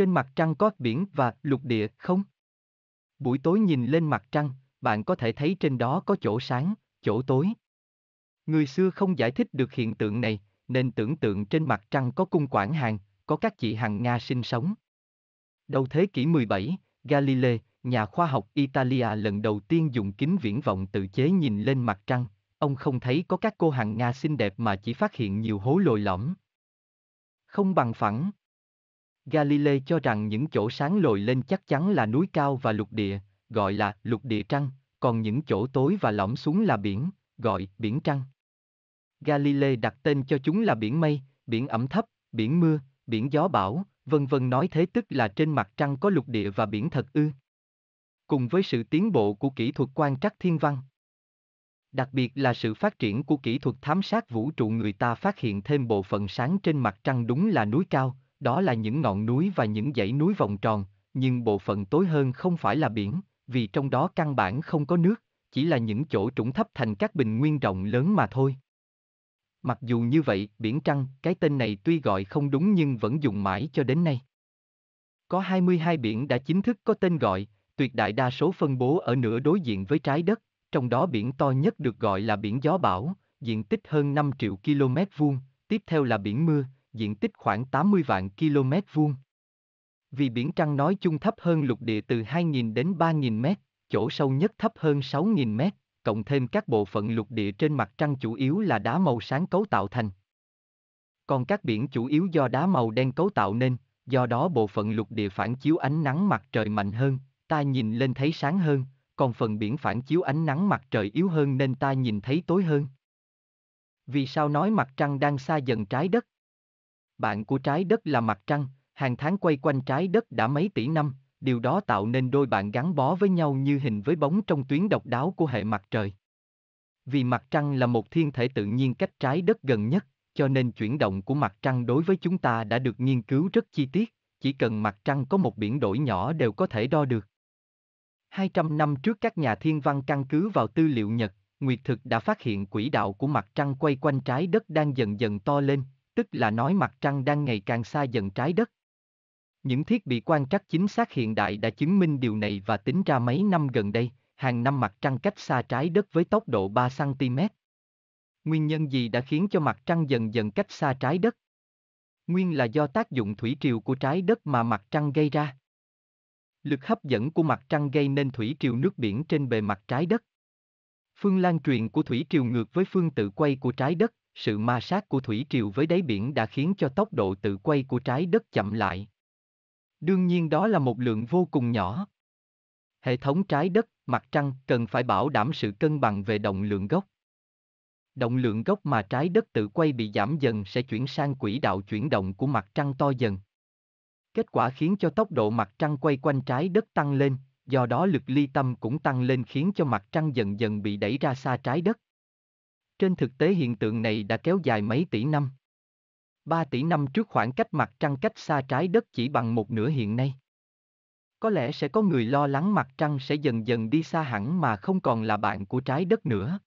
trên mặt trăng có biển và lục địa không? Buổi tối nhìn lên mặt trăng, bạn có thể thấy trên đó có chỗ sáng, chỗ tối. Người xưa không giải thích được hiện tượng này, nên tưởng tượng trên mặt trăng có cung quản hàng, có các chị hàng Nga sinh sống. Đầu thế kỷ 17, Galilei, nhà khoa học Italia lần đầu tiên dùng kính viễn vọng tự chế nhìn lên mặt trăng, ông không thấy có các cô hàng Nga xinh đẹp mà chỉ phát hiện nhiều hố lồi lõm. Không bằng phẳng. Galilei cho rằng những chỗ sáng lồi lên chắc chắn là núi cao và lục địa, gọi là lục địa trăng, còn những chỗ tối và lõm xuống là biển, gọi biển trăng. Galilei đặt tên cho chúng là biển mây, biển ẩm thấp, biển mưa, biển gió bão, vân vân nói thế tức là trên mặt trăng có lục địa và biển thật ư. Cùng với sự tiến bộ của kỹ thuật quan trắc thiên văn, đặc biệt là sự phát triển của kỹ thuật thám sát vũ trụ người ta phát hiện thêm bộ phận sáng trên mặt trăng đúng là núi cao, đó là những ngọn núi và những dãy núi vòng tròn, nhưng bộ phận tối hơn không phải là biển, vì trong đó căn bản không có nước, chỉ là những chỗ trũng thấp thành các bình nguyên rộng lớn mà thôi. Mặc dù như vậy, biển trăng, cái tên này tuy gọi không đúng nhưng vẫn dùng mãi cho đến nay. Có 22 biển đã chính thức có tên gọi, tuyệt đại đa số phân bố ở nửa đối diện với trái đất, trong đó biển to nhất được gọi là biển gió bão, diện tích hơn 5 triệu km vuông, tiếp theo là biển mưa, diện tích khoảng 80 vạn km vuông. Vì biển trăng nói chung thấp hơn lục địa từ 2.000 đến 3.000 mét, chỗ sâu nhất thấp hơn 6.000 mét, cộng thêm các bộ phận lục địa trên mặt trăng chủ yếu là đá màu sáng cấu tạo thành. Còn các biển chủ yếu do đá màu đen cấu tạo nên, do đó bộ phận lục địa phản chiếu ánh nắng mặt trời mạnh hơn, ta nhìn lên thấy sáng hơn, còn phần biển phản chiếu ánh nắng mặt trời yếu hơn nên ta nhìn thấy tối hơn. Vì sao nói mặt trăng đang xa dần trái đất? bạn của trái đất là mặt trăng, hàng tháng quay quanh trái đất đã mấy tỷ năm, điều đó tạo nên đôi bạn gắn bó với nhau như hình với bóng trong tuyến độc đáo của hệ mặt trời. Vì mặt trăng là một thiên thể tự nhiên cách trái đất gần nhất, cho nên chuyển động của mặt trăng đối với chúng ta đã được nghiên cứu rất chi tiết, chỉ cần mặt trăng có một biển đổi nhỏ đều có thể đo được. 200 năm trước các nhà thiên văn căn cứ vào tư liệu Nhật, Nguyệt thực đã phát hiện quỹ đạo của mặt trăng quay quanh trái đất đang dần dần to lên, tức là nói mặt trăng đang ngày càng xa dần trái đất. Những thiết bị quan trắc chính xác hiện đại đã chứng minh điều này và tính ra mấy năm gần đây, hàng năm mặt trăng cách xa trái đất với tốc độ 3cm. Nguyên nhân gì đã khiến cho mặt trăng dần dần cách xa trái đất? Nguyên là do tác dụng thủy triều của trái đất mà mặt trăng gây ra. Lực hấp dẫn của mặt trăng gây nên thủy triều nước biển trên bề mặt trái đất. Phương lan truyền của thủy triều ngược với phương tự quay của trái đất, sự ma sát của thủy triều với đáy biển đã khiến cho tốc độ tự quay của trái đất chậm lại. Đương nhiên đó là một lượng vô cùng nhỏ. Hệ thống trái đất, mặt trăng cần phải bảo đảm sự cân bằng về động lượng gốc. Động lượng gốc mà trái đất tự quay bị giảm dần sẽ chuyển sang quỹ đạo chuyển động của mặt trăng to dần. Kết quả khiến cho tốc độ mặt trăng quay quanh trái đất tăng lên, do đó lực ly tâm cũng tăng lên khiến cho mặt trăng dần dần bị đẩy ra xa trái đất. Trên thực tế hiện tượng này đã kéo dài mấy tỷ năm. 3 tỷ năm trước khoảng cách mặt trăng cách xa trái đất chỉ bằng một nửa hiện nay. Có lẽ sẽ có người lo lắng mặt trăng sẽ dần dần đi xa hẳn mà không còn là bạn của trái đất nữa.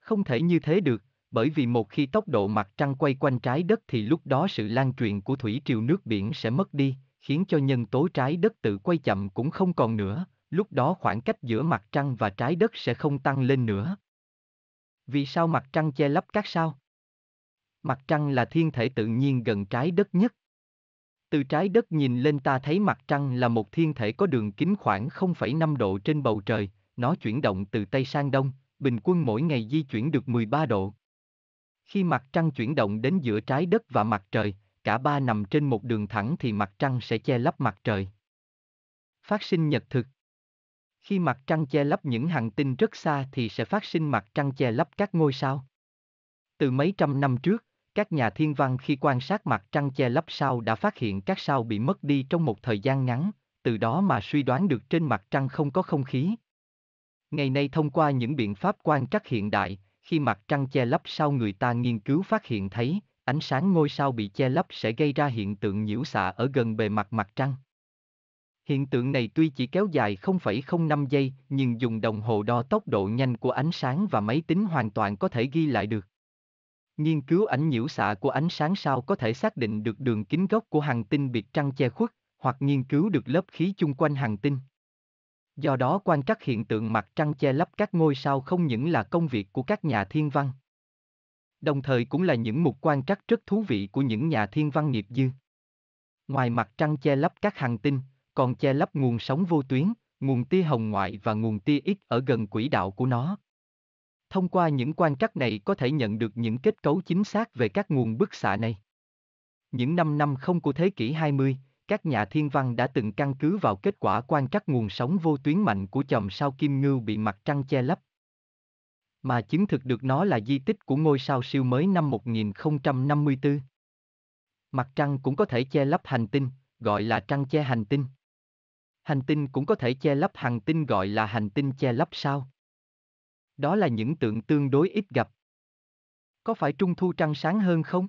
Không thể như thế được, bởi vì một khi tốc độ mặt trăng quay quanh trái đất thì lúc đó sự lan truyền của thủy triều nước biển sẽ mất đi, khiến cho nhân tố trái đất tự quay chậm cũng không còn nữa, lúc đó khoảng cách giữa mặt trăng và trái đất sẽ không tăng lên nữa. Vì sao mặt trăng che lấp các sao? Mặt trăng là thiên thể tự nhiên gần trái đất nhất. Từ trái đất nhìn lên ta thấy mặt trăng là một thiên thể có đường kính khoảng 0,5 độ trên bầu trời, nó chuyển động từ Tây sang Đông, bình quân mỗi ngày di chuyển được 13 độ. Khi mặt trăng chuyển động đến giữa trái đất và mặt trời, cả ba nằm trên một đường thẳng thì mặt trăng sẽ che lấp mặt trời. Phát sinh nhật thực khi mặt trăng che lấp những hành tinh rất xa thì sẽ phát sinh mặt trăng che lấp các ngôi sao. Từ mấy trăm năm trước, các nhà thiên văn khi quan sát mặt trăng che lấp sao đã phát hiện các sao bị mất đi trong một thời gian ngắn, từ đó mà suy đoán được trên mặt trăng không có không khí. Ngày nay thông qua những biện pháp quan trắc hiện đại, khi mặt trăng che lấp sao người ta nghiên cứu phát hiện thấy, ánh sáng ngôi sao bị che lấp sẽ gây ra hiện tượng nhiễu xạ ở gần bề mặt mặt trăng. Hiện tượng này tuy chỉ kéo dài 0,05 giây, nhưng dùng đồng hồ đo tốc độ nhanh của ánh sáng và máy tính hoàn toàn có thể ghi lại được. Nghiên cứu ảnh nhiễu xạ của ánh sáng sao có thể xác định được đường kính gốc của hành tinh bị trăng che khuất, hoặc nghiên cứu được lớp khí chung quanh hành tinh. Do đó quan trắc hiện tượng mặt trăng che lấp các ngôi sao không những là công việc của các nhà thiên văn, đồng thời cũng là những mục quan trắc rất thú vị của những nhà thiên văn nghiệp dư. Ngoài mặt trăng che lấp các hành tinh, còn che lấp nguồn sóng vô tuyến, nguồn tia hồng ngoại và nguồn tia X ở gần quỹ đạo của nó. Thông qua những quan trắc này có thể nhận được những kết cấu chính xác về các nguồn bức xạ này. Những năm năm không của thế kỷ 20, các nhà thiên văn đã từng căn cứ vào kết quả quan trắc nguồn sóng vô tuyến mạnh của chòm sao Kim Ngưu bị mặt trăng che lấp. Mà chứng thực được nó là di tích của ngôi sao siêu mới năm 1054. Mặt trăng cũng có thể che lấp hành tinh, gọi là trăng che hành tinh hành tinh cũng có thể che lấp hành tinh gọi là hành tinh che lấp sao? Đó là những tượng tương đối ít gặp. Có phải Trung Thu trăng sáng hơn không?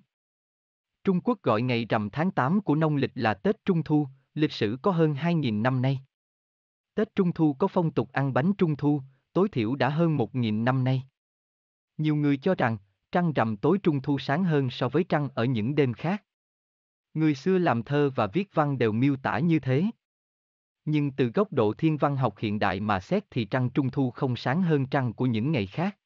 Trung Quốc gọi ngày rằm tháng 8 của nông lịch là Tết Trung Thu, lịch sử có hơn 2.000 năm nay. Tết Trung Thu có phong tục ăn bánh Trung Thu, tối thiểu đã hơn 1.000 năm nay. Nhiều người cho rằng, trăng rằm tối Trung Thu sáng hơn so với trăng ở những đêm khác. Người xưa làm thơ và viết văn đều miêu tả như thế nhưng từ góc độ thiên văn học hiện đại mà xét thì trăng trung thu không sáng hơn trăng của những ngày khác.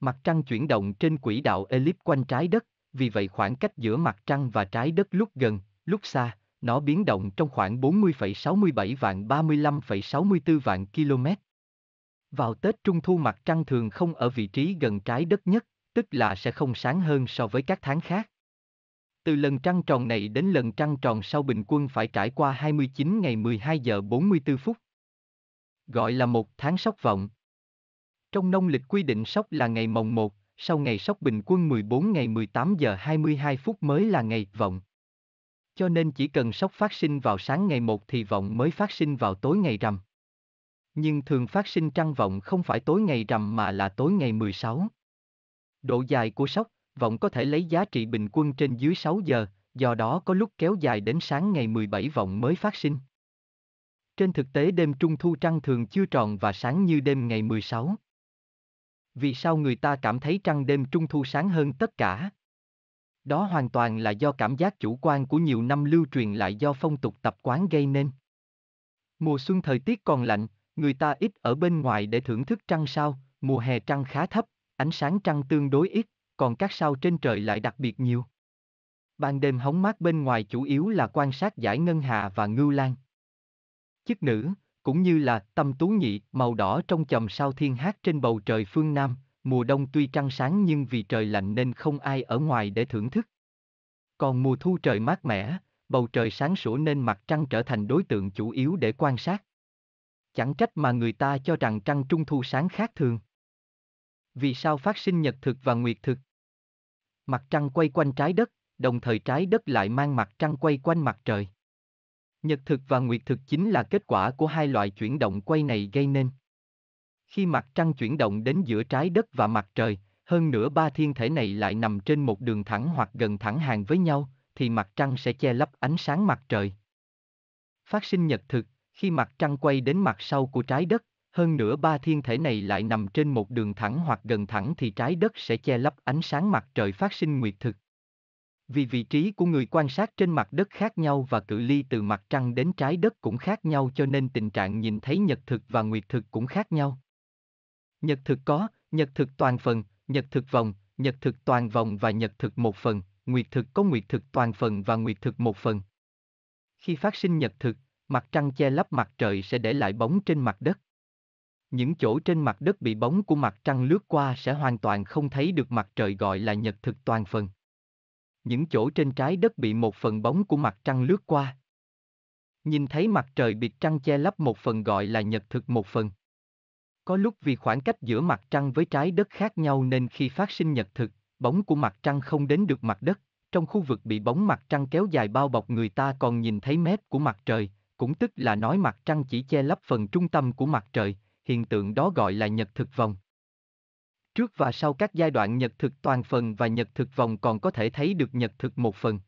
Mặt trăng chuyển động trên quỹ đạo elip quanh trái đất, vì vậy khoảng cách giữa mặt trăng và trái đất lúc gần, lúc xa, nó biến động trong khoảng 40,67 vạn 35,64 vạn km. Vào Tết Trung Thu mặt trăng thường không ở vị trí gần trái đất nhất, tức là sẽ không sáng hơn so với các tháng khác. Từ lần trăng tròn này đến lần trăng tròn sau bình quân phải trải qua 29 ngày 12 giờ 44 phút. Gọi là một tháng sóc vọng. Trong nông lịch quy định sóc là ngày mồng 1, sau ngày sóc bình quân 14 ngày 18 giờ 22 phút mới là ngày vọng. Cho nên chỉ cần sóc phát sinh vào sáng ngày 1 thì vọng mới phát sinh vào tối ngày rằm. Nhưng thường phát sinh trăng vọng không phải tối ngày rằm mà là tối ngày 16. Độ dài của sóc vọng có thể lấy giá trị bình quân trên dưới 6 giờ, do đó có lúc kéo dài đến sáng ngày 17 vọng mới phát sinh. Trên thực tế đêm trung thu trăng thường chưa tròn và sáng như đêm ngày 16. Vì sao người ta cảm thấy trăng đêm trung thu sáng hơn tất cả? Đó hoàn toàn là do cảm giác chủ quan của nhiều năm lưu truyền lại do phong tục tập quán gây nên. Mùa xuân thời tiết còn lạnh, người ta ít ở bên ngoài để thưởng thức trăng sao, mùa hè trăng khá thấp, ánh sáng trăng tương đối ít, còn các sao trên trời lại đặc biệt nhiều. Ban đêm hóng mát bên ngoài chủ yếu là quan sát giải ngân hà và ngưu lan. Chức nữ, cũng như là tâm tú nhị màu đỏ trong chòm sao thiên hát trên bầu trời phương Nam, mùa đông tuy trăng sáng nhưng vì trời lạnh nên không ai ở ngoài để thưởng thức. Còn mùa thu trời mát mẻ, bầu trời sáng sủa nên mặt trăng trở thành đối tượng chủ yếu để quan sát. Chẳng trách mà người ta cho rằng trăng trung thu sáng khác thường. Vì sao phát sinh nhật thực và nguyệt thực? Mặt trăng quay quanh trái đất, đồng thời trái đất lại mang mặt trăng quay quanh mặt trời. Nhật thực và nguyệt thực chính là kết quả của hai loại chuyển động quay này gây nên. Khi mặt trăng chuyển động đến giữa trái đất và mặt trời, hơn nữa ba thiên thể này lại nằm trên một đường thẳng hoặc gần thẳng hàng với nhau, thì mặt trăng sẽ che lấp ánh sáng mặt trời. Phát sinh nhật thực, khi mặt trăng quay đến mặt sau của trái đất, hơn nữa ba thiên thể này lại nằm trên một đường thẳng hoặc gần thẳng thì trái đất sẽ che lấp ánh sáng mặt trời phát sinh nguyệt thực. Vì vị trí của người quan sát trên mặt đất khác nhau và cự ly từ mặt trăng đến trái đất cũng khác nhau cho nên tình trạng nhìn thấy nhật thực và nguyệt thực cũng khác nhau. Nhật thực có, nhật thực toàn phần, nhật thực vòng, nhật thực toàn vòng và nhật thực một phần, nguyệt thực có nguyệt thực toàn phần và nguyệt thực một phần. Khi phát sinh nhật thực, mặt trăng che lấp mặt trời sẽ để lại bóng trên mặt đất. Những chỗ trên mặt đất bị bóng của mặt trăng lướt qua sẽ hoàn toàn không thấy được mặt trời gọi là nhật thực toàn phần. Những chỗ trên trái đất bị một phần bóng của mặt trăng lướt qua. Nhìn thấy mặt trời bị trăng che lấp một phần gọi là nhật thực một phần. Có lúc vì khoảng cách giữa mặt trăng với trái đất khác nhau nên khi phát sinh nhật thực, bóng của mặt trăng không đến được mặt đất, trong khu vực bị bóng mặt trăng kéo dài bao bọc người ta còn nhìn thấy mép của mặt trời, cũng tức là nói mặt trăng chỉ che lấp phần trung tâm của mặt trời, hiện tượng đó gọi là nhật thực vòng. Trước và sau các giai đoạn nhật thực toàn phần và nhật thực vòng còn có thể thấy được nhật thực một phần.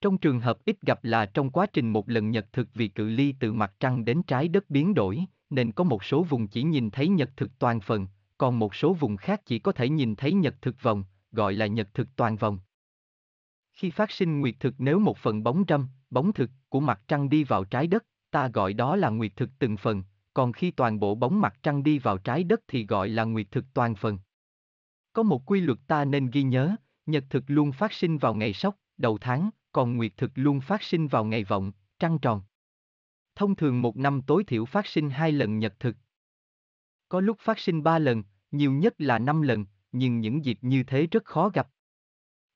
Trong trường hợp ít gặp là trong quá trình một lần nhật thực vì cự ly từ mặt trăng đến trái đất biến đổi, nên có một số vùng chỉ nhìn thấy nhật thực toàn phần, còn một số vùng khác chỉ có thể nhìn thấy nhật thực vòng, gọi là nhật thực toàn vòng. Khi phát sinh nguyệt thực nếu một phần bóng râm, bóng thực của mặt trăng đi vào trái đất, ta gọi đó là nguyệt thực từng phần, còn khi toàn bộ bóng mặt trăng đi vào trái đất thì gọi là nguyệt thực toàn phần. Có một quy luật ta nên ghi nhớ, nhật thực luôn phát sinh vào ngày sóc, đầu tháng, còn nguyệt thực luôn phát sinh vào ngày vọng, trăng tròn. Thông thường một năm tối thiểu phát sinh hai lần nhật thực. Có lúc phát sinh ba lần, nhiều nhất là năm lần, nhưng những dịp như thế rất khó gặp.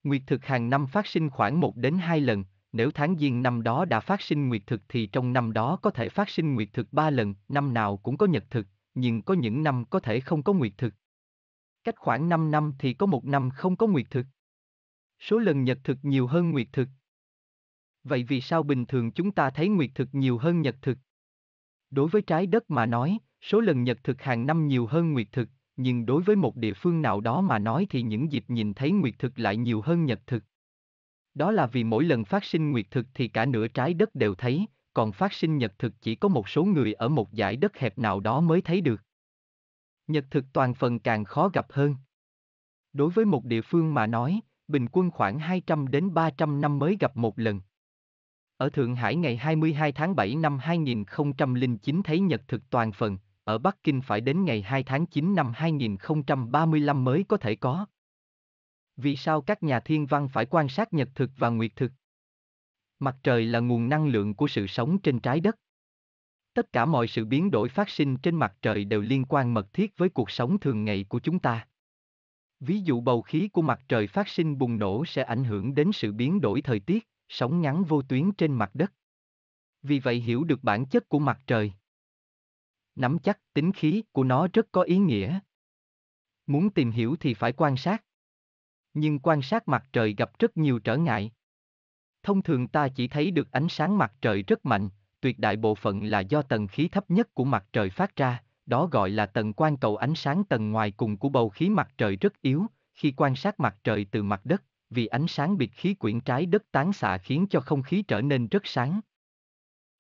Nguyệt thực hàng năm phát sinh khoảng 1 đến 2 lần, nếu tháng giêng năm đó đã phát sinh nguyệt thực thì trong năm đó có thể phát sinh nguyệt thực ba lần, năm nào cũng có nhật thực, nhưng có những năm có thể không có nguyệt thực. Cách khoảng 5 năm thì có một năm không có nguyệt thực. Số lần nhật thực nhiều hơn nguyệt thực. Vậy vì sao bình thường chúng ta thấy nguyệt thực nhiều hơn nhật thực? Đối với trái đất mà nói, số lần nhật thực hàng năm nhiều hơn nguyệt thực, nhưng đối với một địa phương nào đó mà nói thì những dịp nhìn thấy nguyệt thực lại nhiều hơn nhật thực. Đó là vì mỗi lần phát sinh nguyệt thực thì cả nửa trái đất đều thấy, còn phát sinh nhật thực chỉ có một số người ở một giải đất hẹp nào đó mới thấy được. Nhật thực toàn phần càng khó gặp hơn. Đối với một địa phương mà nói, bình quân khoảng 200 đến 300 năm mới gặp một lần. Ở Thượng Hải ngày 22 tháng 7 năm 2009 thấy nhật thực toàn phần, ở Bắc Kinh phải đến ngày 2 tháng 9 năm 2035 mới có thể có. Vì sao các nhà thiên văn phải quan sát nhật thực và nguyệt thực? Mặt trời là nguồn năng lượng của sự sống trên trái đất. Tất cả mọi sự biến đổi phát sinh trên mặt trời đều liên quan mật thiết với cuộc sống thường ngày của chúng ta. Ví dụ bầu khí của mặt trời phát sinh bùng nổ sẽ ảnh hưởng đến sự biến đổi thời tiết, sóng ngắn vô tuyến trên mặt đất. Vì vậy hiểu được bản chất của mặt trời. Nắm chắc tính khí của nó rất có ý nghĩa. Muốn tìm hiểu thì phải quan sát nhưng quan sát mặt trời gặp rất nhiều trở ngại. Thông thường ta chỉ thấy được ánh sáng mặt trời rất mạnh, tuyệt đại bộ phận là do tầng khí thấp nhất của mặt trời phát ra, đó gọi là tầng quan cầu ánh sáng tầng ngoài cùng của bầu khí mặt trời rất yếu, khi quan sát mặt trời từ mặt đất, vì ánh sáng biệt khí quyển trái đất tán xạ khiến cho không khí trở nên rất sáng.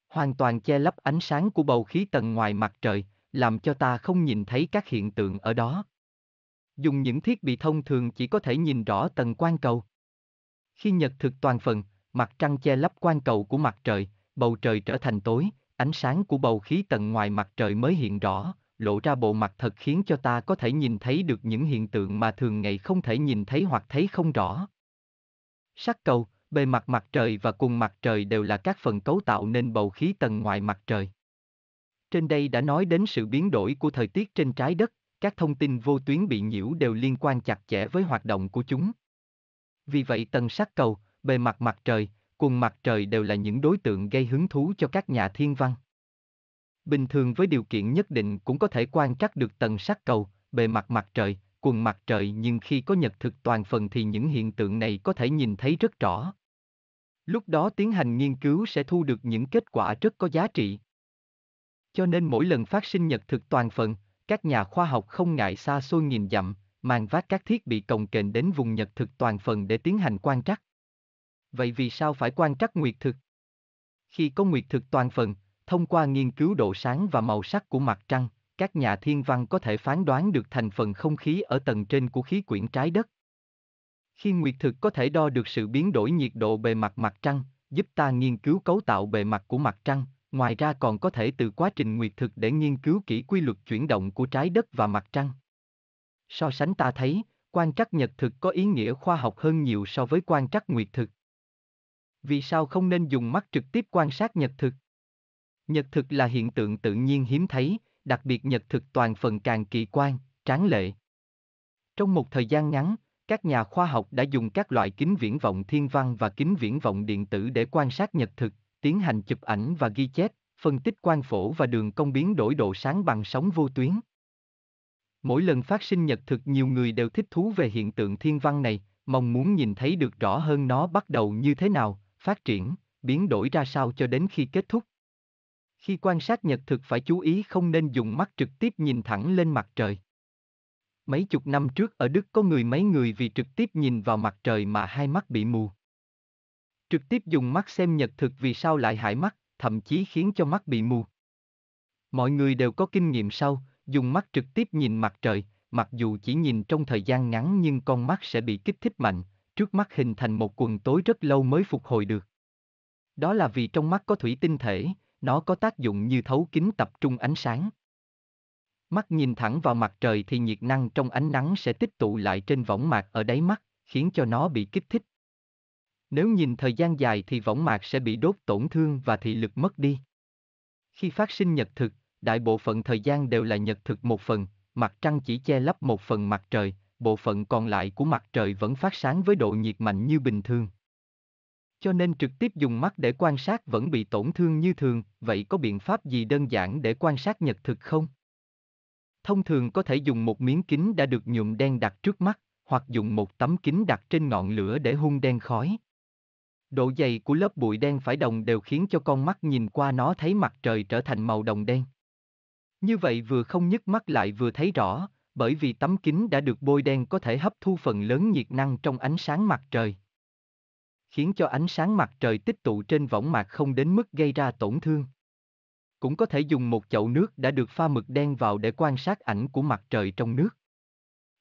Hoàn toàn che lấp ánh sáng của bầu khí tầng ngoài mặt trời, làm cho ta không nhìn thấy các hiện tượng ở đó, dùng những thiết bị thông thường chỉ có thể nhìn rõ tầng quang cầu. Khi nhật thực toàn phần, mặt trăng che lấp quang cầu của mặt trời, bầu trời trở thành tối, ánh sáng của bầu khí tầng ngoài mặt trời mới hiện rõ, lộ ra bộ mặt thật khiến cho ta có thể nhìn thấy được những hiện tượng mà thường ngày không thể nhìn thấy hoặc thấy không rõ. Sắc cầu, bề mặt mặt trời và cùng mặt trời đều là các phần cấu tạo nên bầu khí tầng ngoài mặt trời. Trên đây đã nói đến sự biến đổi của thời tiết trên trái đất, các thông tin vô tuyến bị nhiễu đều liên quan chặt chẽ với hoạt động của chúng. Vì vậy tầng sắc cầu, bề mặt mặt trời, quần mặt trời đều là những đối tượng gây hứng thú cho các nhà thiên văn. Bình thường với điều kiện nhất định cũng có thể quan trắc được tầng sắc cầu, bề mặt mặt trời, quần mặt trời nhưng khi có nhật thực toàn phần thì những hiện tượng này có thể nhìn thấy rất rõ. Lúc đó tiến hành nghiên cứu sẽ thu được những kết quả rất có giá trị. Cho nên mỗi lần phát sinh nhật thực toàn phần, các nhà khoa học không ngại xa xôi nghìn dặm, mang vác các thiết bị cồng kềnh đến vùng nhật thực toàn phần để tiến hành quan trắc. Vậy vì sao phải quan trắc nguyệt thực? Khi có nguyệt thực toàn phần, thông qua nghiên cứu độ sáng và màu sắc của mặt trăng, các nhà thiên văn có thể phán đoán được thành phần không khí ở tầng trên của khí quyển trái đất. Khi nguyệt thực có thể đo được sự biến đổi nhiệt độ bề mặt mặt trăng, giúp ta nghiên cứu cấu tạo bề mặt của mặt trăng, Ngoài ra còn có thể từ quá trình nguyệt thực để nghiên cứu kỹ quy luật chuyển động của trái đất và mặt trăng. So sánh ta thấy, quan trắc nhật thực có ý nghĩa khoa học hơn nhiều so với quan trắc nguyệt thực. Vì sao không nên dùng mắt trực tiếp quan sát nhật thực? Nhật thực là hiện tượng tự nhiên hiếm thấy, đặc biệt nhật thực toàn phần càng kỳ quan, tráng lệ. Trong một thời gian ngắn, các nhà khoa học đã dùng các loại kính viễn vọng thiên văn và kính viễn vọng điện tử để quan sát nhật thực tiến hành chụp ảnh và ghi chép, phân tích quang phổ và đường công biến đổi độ sáng bằng sóng vô tuyến. Mỗi lần phát sinh nhật thực nhiều người đều thích thú về hiện tượng thiên văn này, mong muốn nhìn thấy được rõ hơn nó bắt đầu như thế nào, phát triển, biến đổi ra sao cho đến khi kết thúc. Khi quan sát nhật thực phải chú ý không nên dùng mắt trực tiếp nhìn thẳng lên mặt trời. Mấy chục năm trước ở Đức có người mấy người vì trực tiếp nhìn vào mặt trời mà hai mắt bị mù trực tiếp dùng mắt xem nhật thực vì sao lại hại mắt, thậm chí khiến cho mắt bị mù. Mọi người đều có kinh nghiệm sau, dùng mắt trực tiếp nhìn mặt trời, mặc dù chỉ nhìn trong thời gian ngắn nhưng con mắt sẽ bị kích thích mạnh, trước mắt hình thành một quần tối rất lâu mới phục hồi được. Đó là vì trong mắt có thủy tinh thể, nó có tác dụng như thấu kính tập trung ánh sáng. Mắt nhìn thẳng vào mặt trời thì nhiệt năng trong ánh nắng sẽ tích tụ lại trên võng mạc ở đáy mắt, khiến cho nó bị kích thích, nếu nhìn thời gian dài thì võng mạc sẽ bị đốt tổn thương và thị lực mất đi. Khi phát sinh nhật thực, đại bộ phận thời gian đều là nhật thực một phần, mặt trăng chỉ che lấp một phần mặt trời, bộ phận còn lại của mặt trời vẫn phát sáng với độ nhiệt mạnh như bình thường. Cho nên trực tiếp dùng mắt để quan sát vẫn bị tổn thương như thường, vậy có biện pháp gì đơn giản để quan sát nhật thực không? Thông thường có thể dùng một miếng kính đã được nhuộm đen đặt trước mắt, hoặc dùng một tấm kính đặt trên ngọn lửa để hun đen khói. Độ dày của lớp bụi đen phải đồng đều khiến cho con mắt nhìn qua nó thấy mặt trời trở thành màu đồng đen. Như vậy vừa không nhức mắt lại vừa thấy rõ, bởi vì tấm kính đã được bôi đen có thể hấp thu phần lớn nhiệt năng trong ánh sáng mặt trời. Khiến cho ánh sáng mặt trời tích tụ trên võng mạc không đến mức gây ra tổn thương. Cũng có thể dùng một chậu nước đã được pha mực đen vào để quan sát ảnh của mặt trời trong nước.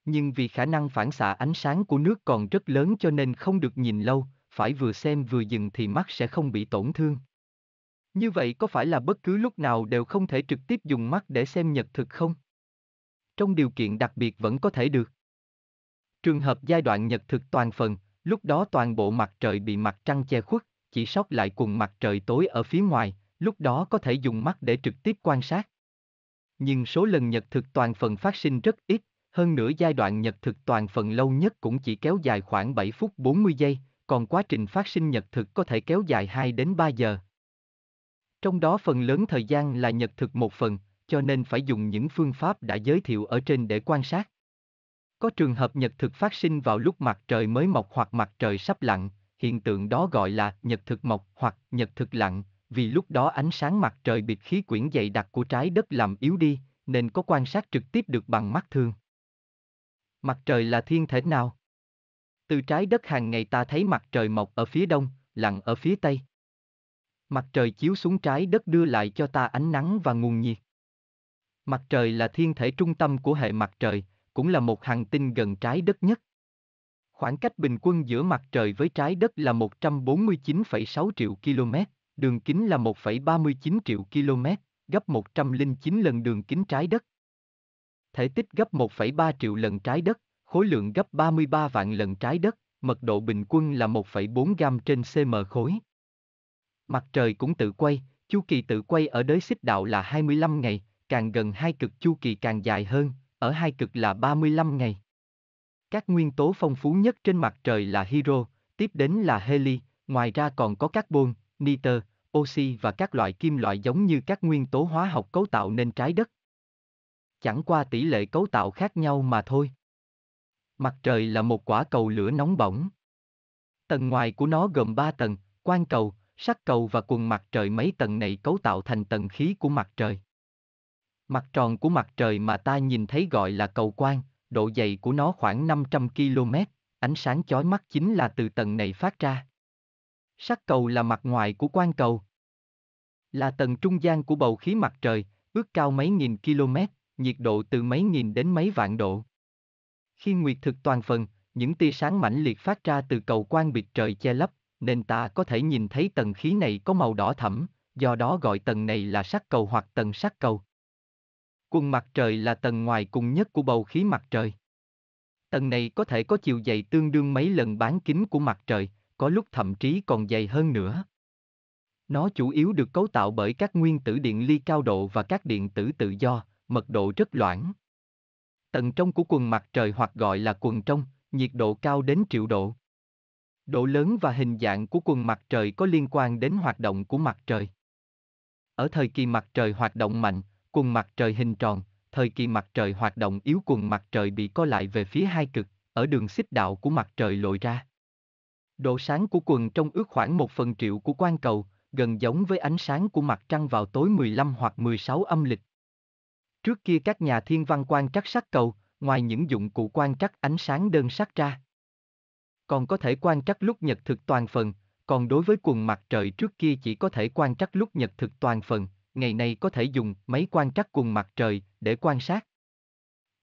Nhưng vì khả năng phản xạ ánh sáng của nước còn rất lớn cho nên không được nhìn lâu, phải vừa xem vừa dừng thì mắt sẽ không bị tổn thương. Như vậy có phải là bất cứ lúc nào đều không thể trực tiếp dùng mắt để xem nhật thực không? Trong điều kiện đặc biệt vẫn có thể được. Trường hợp giai đoạn nhật thực toàn phần, lúc đó toàn bộ mặt trời bị mặt trăng che khuất, chỉ sót lại cùng mặt trời tối ở phía ngoài, lúc đó có thể dùng mắt để trực tiếp quan sát. Nhưng số lần nhật thực toàn phần phát sinh rất ít, hơn nữa giai đoạn nhật thực toàn phần lâu nhất cũng chỉ kéo dài khoảng 7 phút 40 giây, còn quá trình phát sinh nhật thực có thể kéo dài 2 đến 3 giờ. Trong đó phần lớn thời gian là nhật thực một phần, cho nên phải dùng những phương pháp đã giới thiệu ở trên để quan sát. Có trường hợp nhật thực phát sinh vào lúc mặt trời mới mọc hoặc mặt trời sắp lặn, hiện tượng đó gọi là nhật thực mọc hoặc nhật thực lặn, vì lúc đó ánh sáng mặt trời bịt khí quyển dày đặc của trái đất làm yếu đi, nên có quan sát trực tiếp được bằng mắt thường. Mặt trời là thiên thể nào? Từ trái đất hàng ngày ta thấy mặt trời mọc ở phía đông, lặn ở phía tây. Mặt trời chiếu xuống trái đất đưa lại cho ta ánh nắng và nguồn nhiệt. Mặt trời là thiên thể trung tâm của hệ mặt trời, cũng là một hành tinh gần trái đất nhất. Khoảng cách bình quân giữa mặt trời với trái đất là 149,6 triệu km, đường kính là 1,39 triệu km, gấp 109 lần đường kính trái đất. Thể tích gấp 1,3 triệu lần trái đất khối lượng gấp 33 vạn lần trái đất, mật độ bình quân là 1,4 gram trên cm khối. Mặt trời cũng tự quay, chu kỳ tự quay ở đới xích đạo là 25 ngày, càng gần hai cực chu kỳ càng dài hơn, ở hai cực là 35 ngày. Các nguyên tố phong phú nhất trên mặt trời là hydro, tiếp đến là heli, ngoài ra còn có carbon, nitơ, oxy và các loại kim loại giống như các nguyên tố hóa học cấu tạo nên trái đất. Chẳng qua tỷ lệ cấu tạo khác nhau mà thôi. Mặt trời là một quả cầu lửa nóng bỏng. Tầng ngoài của nó gồm 3 tầng, quan cầu, sắc cầu và quần mặt trời mấy tầng này cấu tạo thành tầng khí của mặt trời. Mặt tròn của mặt trời mà ta nhìn thấy gọi là cầu quang. độ dày của nó khoảng 500 km, ánh sáng chói mắt chính là từ tầng này phát ra. Sắc cầu là mặt ngoài của quang cầu. Là tầng trung gian của bầu khí mặt trời, ước cao mấy nghìn km, nhiệt độ từ mấy nghìn đến mấy vạn độ. Khi nguyệt thực toàn phần, những tia sáng mãnh liệt phát ra từ cầu quan biệt trời che lấp, nên ta có thể nhìn thấy tầng khí này có màu đỏ thẫm, do đó gọi tầng này là sắc cầu hoặc tầng sắc cầu. Quần mặt trời là tầng ngoài cùng nhất của bầu khí mặt trời. Tầng này có thể có chiều dày tương đương mấy lần bán kính của mặt trời, có lúc thậm chí còn dày hơn nữa. Nó chủ yếu được cấu tạo bởi các nguyên tử điện ly cao độ và các điện tử tự do, mật độ rất loãng. Tầng trong của quần mặt trời hoặc gọi là quần trong, nhiệt độ cao đến triệu độ. Độ lớn và hình dạng của quần mặt trời có liên quan đến hoạt động của mặt trời. Ở thời kỳ mặt trời hoạt động mạnh, quần mặt trời hình tròn, thời kỳ mặt trời hoạt động yếu quần mặt trời bị co lại về phía hai cực, ở đường xích đạo của mặt trời lội ra. Độ sáng của quần trong ước khoảng một phần triệu của quang cầu, gần giống với ánh sáng của mặt trăng vào tối 15 hoặc 16 âm lịch. Trước kia các nhà thiên văn quan trắc sắc cầu, ngoài những dụng cụ quan trắc ánh sáng đơn sắc ra, còn có thể quan trắc lúc nhật thực toàn phần, còn đối với quần mặt trời trước kia chỉ có thể quan trắc lúc nhật thực toàn phần, ngày nay có thể dùng máy quan trắc quần mặt trời để quan sát.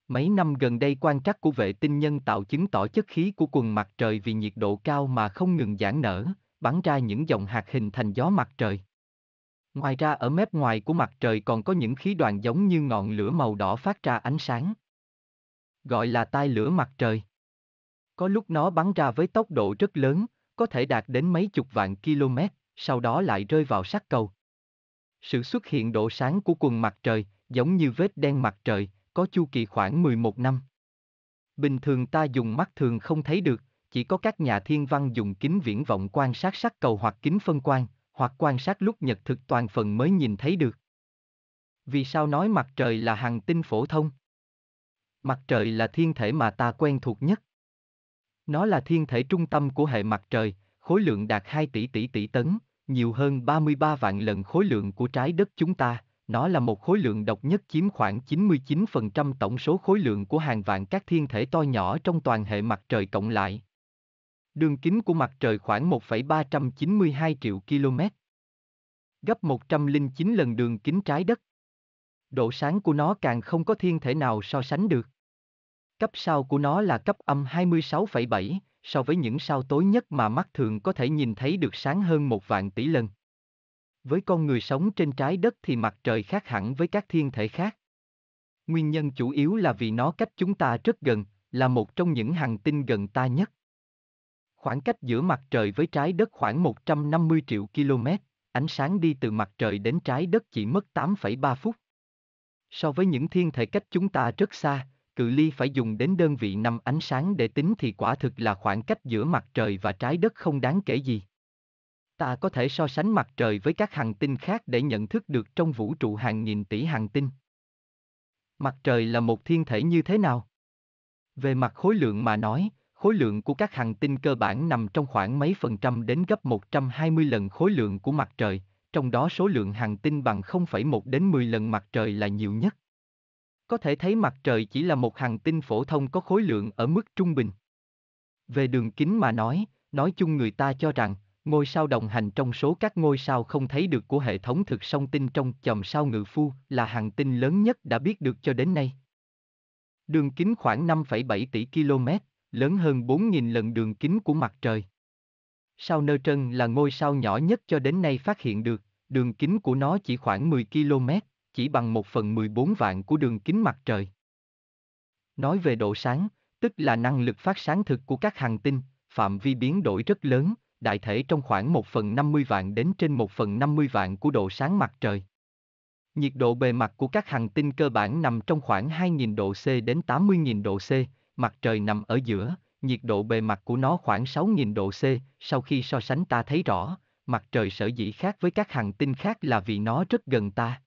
Mấy năm gần đây quan trắc của vệ tinh nhân tạo chứng tỏ chất khí của quần mặt trời vì nhiệt độ cao mà không ngừng giãn nở, bắn ra những dòng hạt hình thành gió mặt trời. Ngoài ra ở mép ngoài của mặt trời còn có những khí đoàn giống như ngọn lửa màu đỏ phát ra ánh sáng. Gọi là tai lửa mặt trời. Có lúc nó bắn ra với tốc độ rất lớn, có thể đạt đến mấy chục vạn km, sau đó lại rơi vào sắc cầu. Sự xuất hiện độ sáng của quần mặt trời, giống như vết đen mặt trời, có chu kỳ khoảng 11 năm. Bình thường ta dùng mắt thường không thấy được, chỉ có các nhà thiên văn dùng kính viễn vọng quan sát sắc cầu hoặc kính phân quang, hoặc quan sát lúc nhật thực toàn phần mới nhìn thấy được. Vì sao nói mặt trời là hành tinh phổ thông? Mặt trời là thiên thể mà ta quen thuộc nhất. Nó là thiên thể trung tâm của hệ mặt trời, khối lượng đạt 2 tỷ tỷ tỷ tấn, nhiều hơn 33 vạn lần khối lượng của trái đất chúng ta, nó là một khối lượng độc nhất chiếm khoảng 99% tổng số khối lượng của hàng vạn các thiên thể to nhỏ trong toàn hệ mặt trời cộng lại, Đường kính của mặt trời khoảng 1,392 triệu km. Gấp 109 lần đường kính trái đất. Độ sáng của nó càng không có thiên thể nào so sánh được. Cấp sao của nó là cấp âm 26,7, so với những sao tối nhất mà mắt thường có thể nhìn thấy được sáng hơn một vạn tỷ lần. Với con người sống trên trái đất thì mặt trời khác hẳn với các thiên thể khác. Nguyên nhân chủ yếu là vì nó cách chúng ta rất gần, là một trong những hành tinh gần ta nhất. Khoảng cách giữa mặt trời với trái đất khoảng 150 triệu km, ánh sáng đi từ mặt trời đến trái đất chỉ mất 8,3 phút. So với những thiên thể cách chúng ta rất xa, cự ly phải dùng đến đơn vị năm ánh sáng để tính thì quả thực là khoảng cách giữa mặt trời và trái đất không đáng kể gì. Ta có thể so sánh mặt trời với các hành tinh khác để nhận thức được trong vũ trụ hàng nghìn tỷ hành tinh. Mặt trời là một thiên thể như thế nào? Về mặt khối lượng mà nói, khối lượng của các hành tinh cơ bản nằm trong khoảng mấy phần trăm đến gấp 120 lần khối lượng của mặt trời, trong đó số lượng hành tinh bằng 0,1 đến 10 lần mặt trời là nhiều nhất. Có thể thấy mặt trời chỉ là một hành tinh phổ thông có khối lượng ở mức trung bình. Về đường kính mà nói, nói chung người ta cho rằng, ngôi sao đồng hành trong số các ngôi sao không thấy được của hệ thống thực song tinh trong chòm sao ngự phu là hành tinh lớn nhất đã biết được cho đến nay. Đường kính khoảng 5,7 tỷ km, lớn hơn 4.000 lần đường kính của mặt trời. Sao Nơ Trân là ngôi sao nhỏ nhất cho đến nay phát hiện được, đường kính của nó chỉ khoảng 10 km, chỉ bằng 1 phần 14 vạn của đường kính mặt trời. Nói về độ sáng, tức là năng lực phát sáng thực của các hành tinh, phạm vi biến đổi rất lớn, đại thể trong khoảng 1 phần 50 vạn đến trên 1 phần 50 vạn của độ sáng mặt trời. Nhiệt độ bề mặt của các hành tinh cơ bản nằm trong khoảng 2.000 độ C đến 80.000 độ C, mặt trời nằm ở giữa, nhiệt độ bề mặt của nó khoảng 6.000 độ C, sau khi so sánh ta thấy rõ, mặt trời sở dĩ khác với các hành tinh khác là vì nó rất gần ta.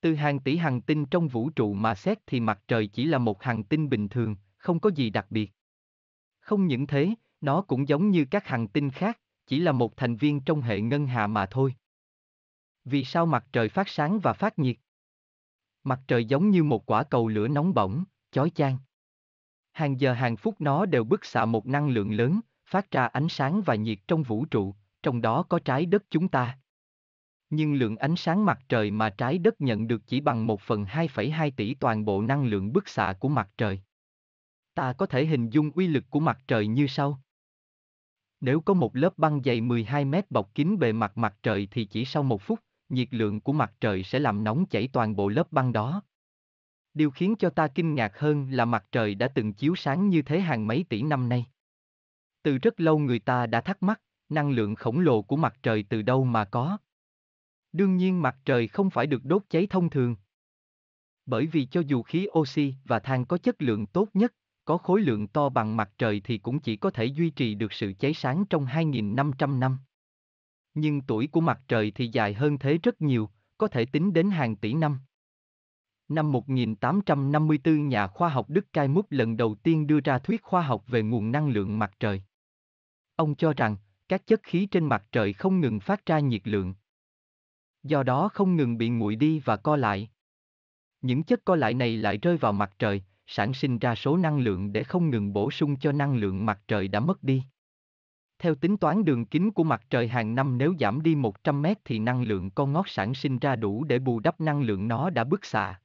Từ hàng tỷ hành tinh trong vũ trụ mà xét thì mặt trời chỉ là một hành tinh bình thường, không có gì đặc biệt. Không những thế, nó cũng giống như các hành tinh khác, chỉ là một thành viên trong hệ ngân hà mà thôi. Vì sao mặt trời phát sáng và phát nhiệt? Mặt trời giống như một quả cầu lửa nóng bỏng, chói chang hàng giờ hàng phút nó đều bức xạ một năng lượng lớn, phát ra ánh sáng và nhiệt trong vũ trụ, trong đó có trái đất chúng ta. Nhưng lượng ánh sáng mặt trời mà trái đất nhận được chỉ bằng 1 phần 2,2 tỷ toàn bộ năng lượng bức xạ của mặt trời. Ta có thể hình dung uy lực của mặt trời như sau. Nếu có một lớp băng dày 12 mét bọc kín bề mặt mặt trời thì chỉ sau một phút, nhiệt lượng của mặt trời sẽ làm nóng chảy toàn bộ lớp băng đó, Điều khiến cho ta kinh ngạc hơn là mặt trời đã từng chiếu sáng như thế hàng mấy tỷ năm nay. Từ rất lâu người ta đã thắc mắc, năng lượng khổng lồ của mặt trời từ đâu mà có. Đương nhiên mặt trời không phải được đốt cháy thông thường. Bởi vì cho dù khí oxy và than có chất lượng tốt nhất, có khối lượng to bằng mặt trời thì cũng chỉ có thể duy trì được sự cháy sáng trong 2.500 năm. Nhưng tuổi của mặt trời thì dài hơn thế rất nhiều, có thể tính đến hàng tỷ năm. Năm 1854 nhà khoa học Đức Cai Múc lần đầu tiên đưa ra thuyết khoa học về nguồn năng lượng mặt trời. Ông cho rằng, các chất khí trên mặt trời không ngừng phát ra nhiệt lượng. Do đó không ngừng bị nguội đi và co lại. Những chất co lại này lại rơi vào mặt trời, sản sinh ra số năng lượng để không ngừng bổ sung cho năng lượng mặt trời đã mất đi. Theo tính toán đường kính của mặt trời hàng năm nếu giảm đi 100 mét thì năng lượng con ngót sản sinh ra đủ để bù đắp năng lượng nó đã bức xạ.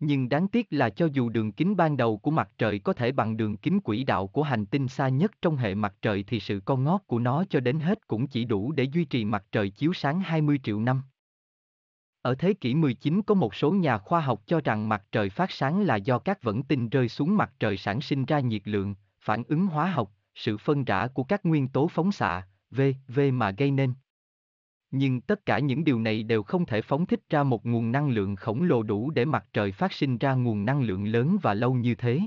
Nhưng đáng tiếc là cho dù đường kính ban đầu của mặt trời có thể bằng đường kính quỹ đạo của hành tinh xa nhất trong hệ mặt trời thì sự con ngót của nó cho đến hết cũng chỉ đủ để duy trì mặt trời chiếu sáng 20 triệu năm. Ở thế kỷ 19 có một số nhà khoa học cho rằng mặt trời phát sáng là do các vẫn tinh rơi xuống mặt trời sản sinh ra nhiệt lượng, phản ứng hóa học, sự phân rã của các nguyên tố phóng xạ, V, V mà gây nên nhưng tất cả những điều này đều không thể phóng thích ra một nguồn năng lượng khổng lồ đủ để mặt trời phát sinh ra nguồn năng lượng lớn và lâu như thế.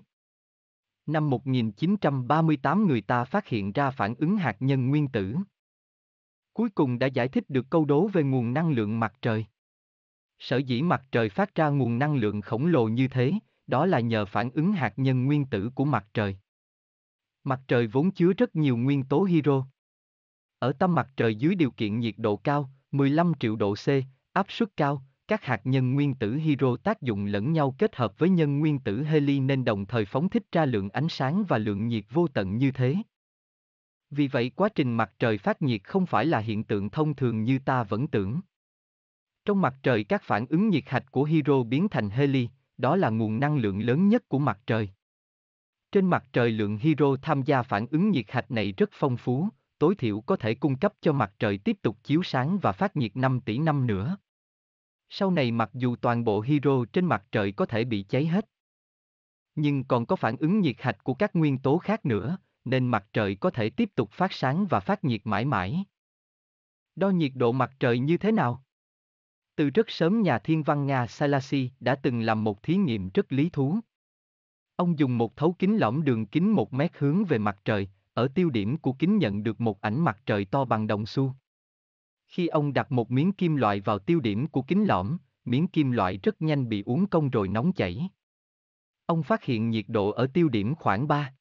Năm 1938 người ta phát hiện ra phản ứng hạt nhân nguyên tử. Cuối cùng đã giải thích được câu đố về nguồn năng lượng mặt trời. Sở dĩ mặt trời phát ra nguồn năng lượng khổng lồ như thế, đó là nhờ phản ứng hạt nhân nguyên tử của mặt trời. Mặt trời vốn chứa rất nhiều nguyên tố hydro ở tâm mặt trời dưới điều kiện nhiệt độ cao, 15 triệu độ C, áp suất cao, các hạt nhân nguyên tử hydro tác dụng lẫn nhau kết hợp với nhân nguyên tử heli nên đồng thời phóng thích ra lượng ánh sáng và lượng nhiệt vô tận như thế. Vì vậy quá trình mặt trời phát nhiệt không phải là hiện tượng thông thường như ta vẫn tưởng. Trong mặt trời các phản ứng nhiệt hạch của hydro biến thành heli, đó là nguồn năng lượng lớn nhất của mặt trời. Trên mặt trời lượng hydro tham gia phản ứng nhiệt hạch này rất phong phú, tối thiểu có thể cung cấp cho mặt trời tiếp tục chiếu sáng và phát nhiệt 5 tỷ năm nữa. Sau này mặc dù toàn bộ hydro trên mặt trời có thể bị cháy hết, nhưng còn có phản ứng nhiệt hạch của các nguyên tố khác nữa, nên mặt trời có thể tiếp tục phát sáng và phát nhiệt mãi mãi. Đo nhiệt độ mặt trời như thế nào? Từ rất sớm nhà thiên văn Nga Salasi đã từng làm một thí nghiệm rất lý thú. Ông dùng một thấu kính lõm đường kính một mét hướng về mặt trời, ở tiêu điểm của kính nhận được một ảnh mặt trời to bằng đồng xu. Khi ông đặt một miếng kim loại vào tiêu điểm của kính lõm, miếng kim loại rất nhanh bị uốn cong rồi nóng chảy. Ông phát hiện nhiệt độ ở tiêu điểm khoảng 3.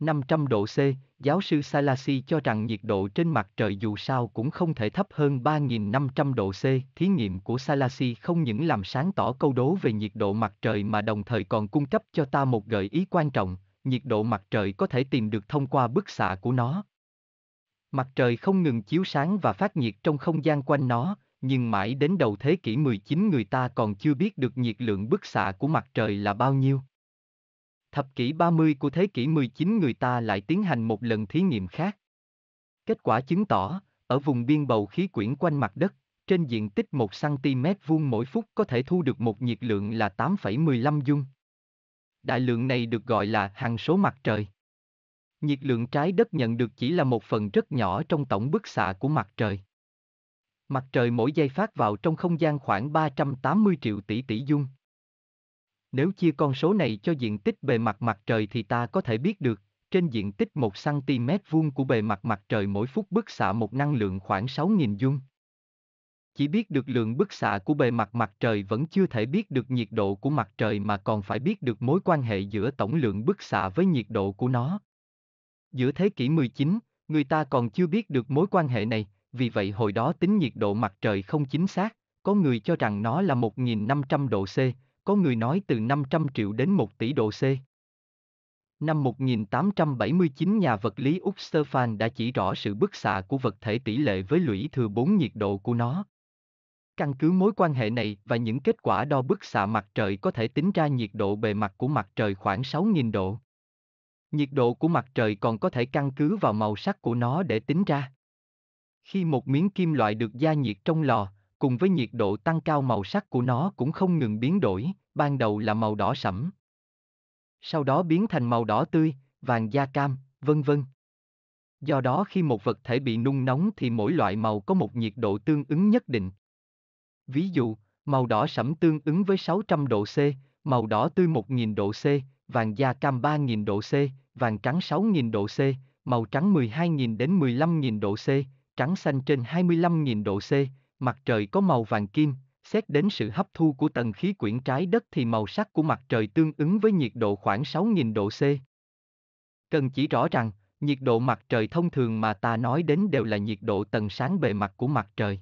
500 độ C, giáo sư Salasi cho rằng nhiệt độ trên mặt trời dù sao cũng không thể thấp hơn 3.500 độ C. Thí nghiệm của Salasi không những làm sáng tỏ câu đố về nhiệt độ mặt trời mà đồng thời còn cung cấp cho ta một gợi ý quan trọng, nhiệt độ mặt trời có thể tìm được thông qua bức xạ của nó. Mặt trời không ngừng chiếu sáng và phát nhiệt trong không gian quanh nó, nhưng mãi đến đầu thế kỷ 19 người ta còn chưa biết được nhiệt lượng bức xạ của mặt trời là bao nhiêu. Thập kỷ 30 của thế kỷ 19 người ta lại tiến hành một lần thí nghiệm khác. Kết quả chứng tỏ, ở vùng biên bầu khí quyển quanh mặt đất, trên diện tích 1 cm vuông mỗi phút có thể thu được một nhiệt lượng là 8,15 dung đại lượng này được gọi là hằng số mặt trời. Nhiệt lượng trái đất nhận được chỉ là một phần rất nhỏ trong tổng bức xạ của mặt trời. Mặt trời mỗi giây phát vào trong không gian khoảng 380 triệu tỷ tỷ dung. Nếu chia con số này cho diện tích bề mặt mặt trời thì ta có thể biết được, trên diện tích 1 cm vuông của bề mặt mặt trời mỗi phút bức xạ một năng lượng khoảng 6.000 dung chỉ biết được lượng bức xạ của bề mặt mặt trời vẫn chưa thể biết được nhiệt độ của mặt trời mà còn phải biết được mối quan hệ giữa tổng lượng bức xạ với nhiệt độ của nó. Giữa thế kỷ 19, người ta còn chưa biết được mối quan hệ này, vì vậy hồi đó tính nhiệt độ mặt trời không chính xác, có người cho rằng nó là 1.500 độ C, có người nói từ 500 triệu đến 1 tỷ độ C. Năm 1879 nhà vật lý Úc đã chỉ rõ sự bức xạ của vật thể tỷ lệ với lũy thừa 4 nhiệt độ của nó. Căn cứ mối quan hệ này và những kết quả đo bức xạ mặt trời có thể tính ra nhiệt độ bề mặt của mặt trời khoảng 6.000 độ. Nhiệt độ của mặt trời còn có thể căn cứ vào màu sắc của nó để tính ra. Khi một miếng kim loại được gia nhiệt trong lò, cùng với nhiệt độ tăng cao màu sắc của nó cũng không ngừng biến đổi, ban đầu là màu đỏ sẫm. Sau đó biến thành màu đỏ tươi, vàng da cam, vân vân. Do đó khi một vật thể bị nung nóng thì mỗi loại màu có một nhiệt độ tương ứng nhất định. Ví dụ, màu đỏ sẫm tương ứng với 600 độ C, màu đỏ tươi 1000 độ C, vàng da cam 3000 độ C, vàng trắng 6000 độ C, màu trắng 12.000 đến 15.000 độ C, trắng xanh trên 25.000 độ C, mặt trời có màu vàng kim, xét đến sự hấp thu của tầng khí quyển trái đất thì màu sắc của mặt trời tương ứng với nhiệt độ khoảng 6.000 độ C. Cần chỉ rõ rằng, nhiệt độ mặt trời thông thường mà ta nói đến đều là nhiệt độ tầng sáng bề mặt của mặt trời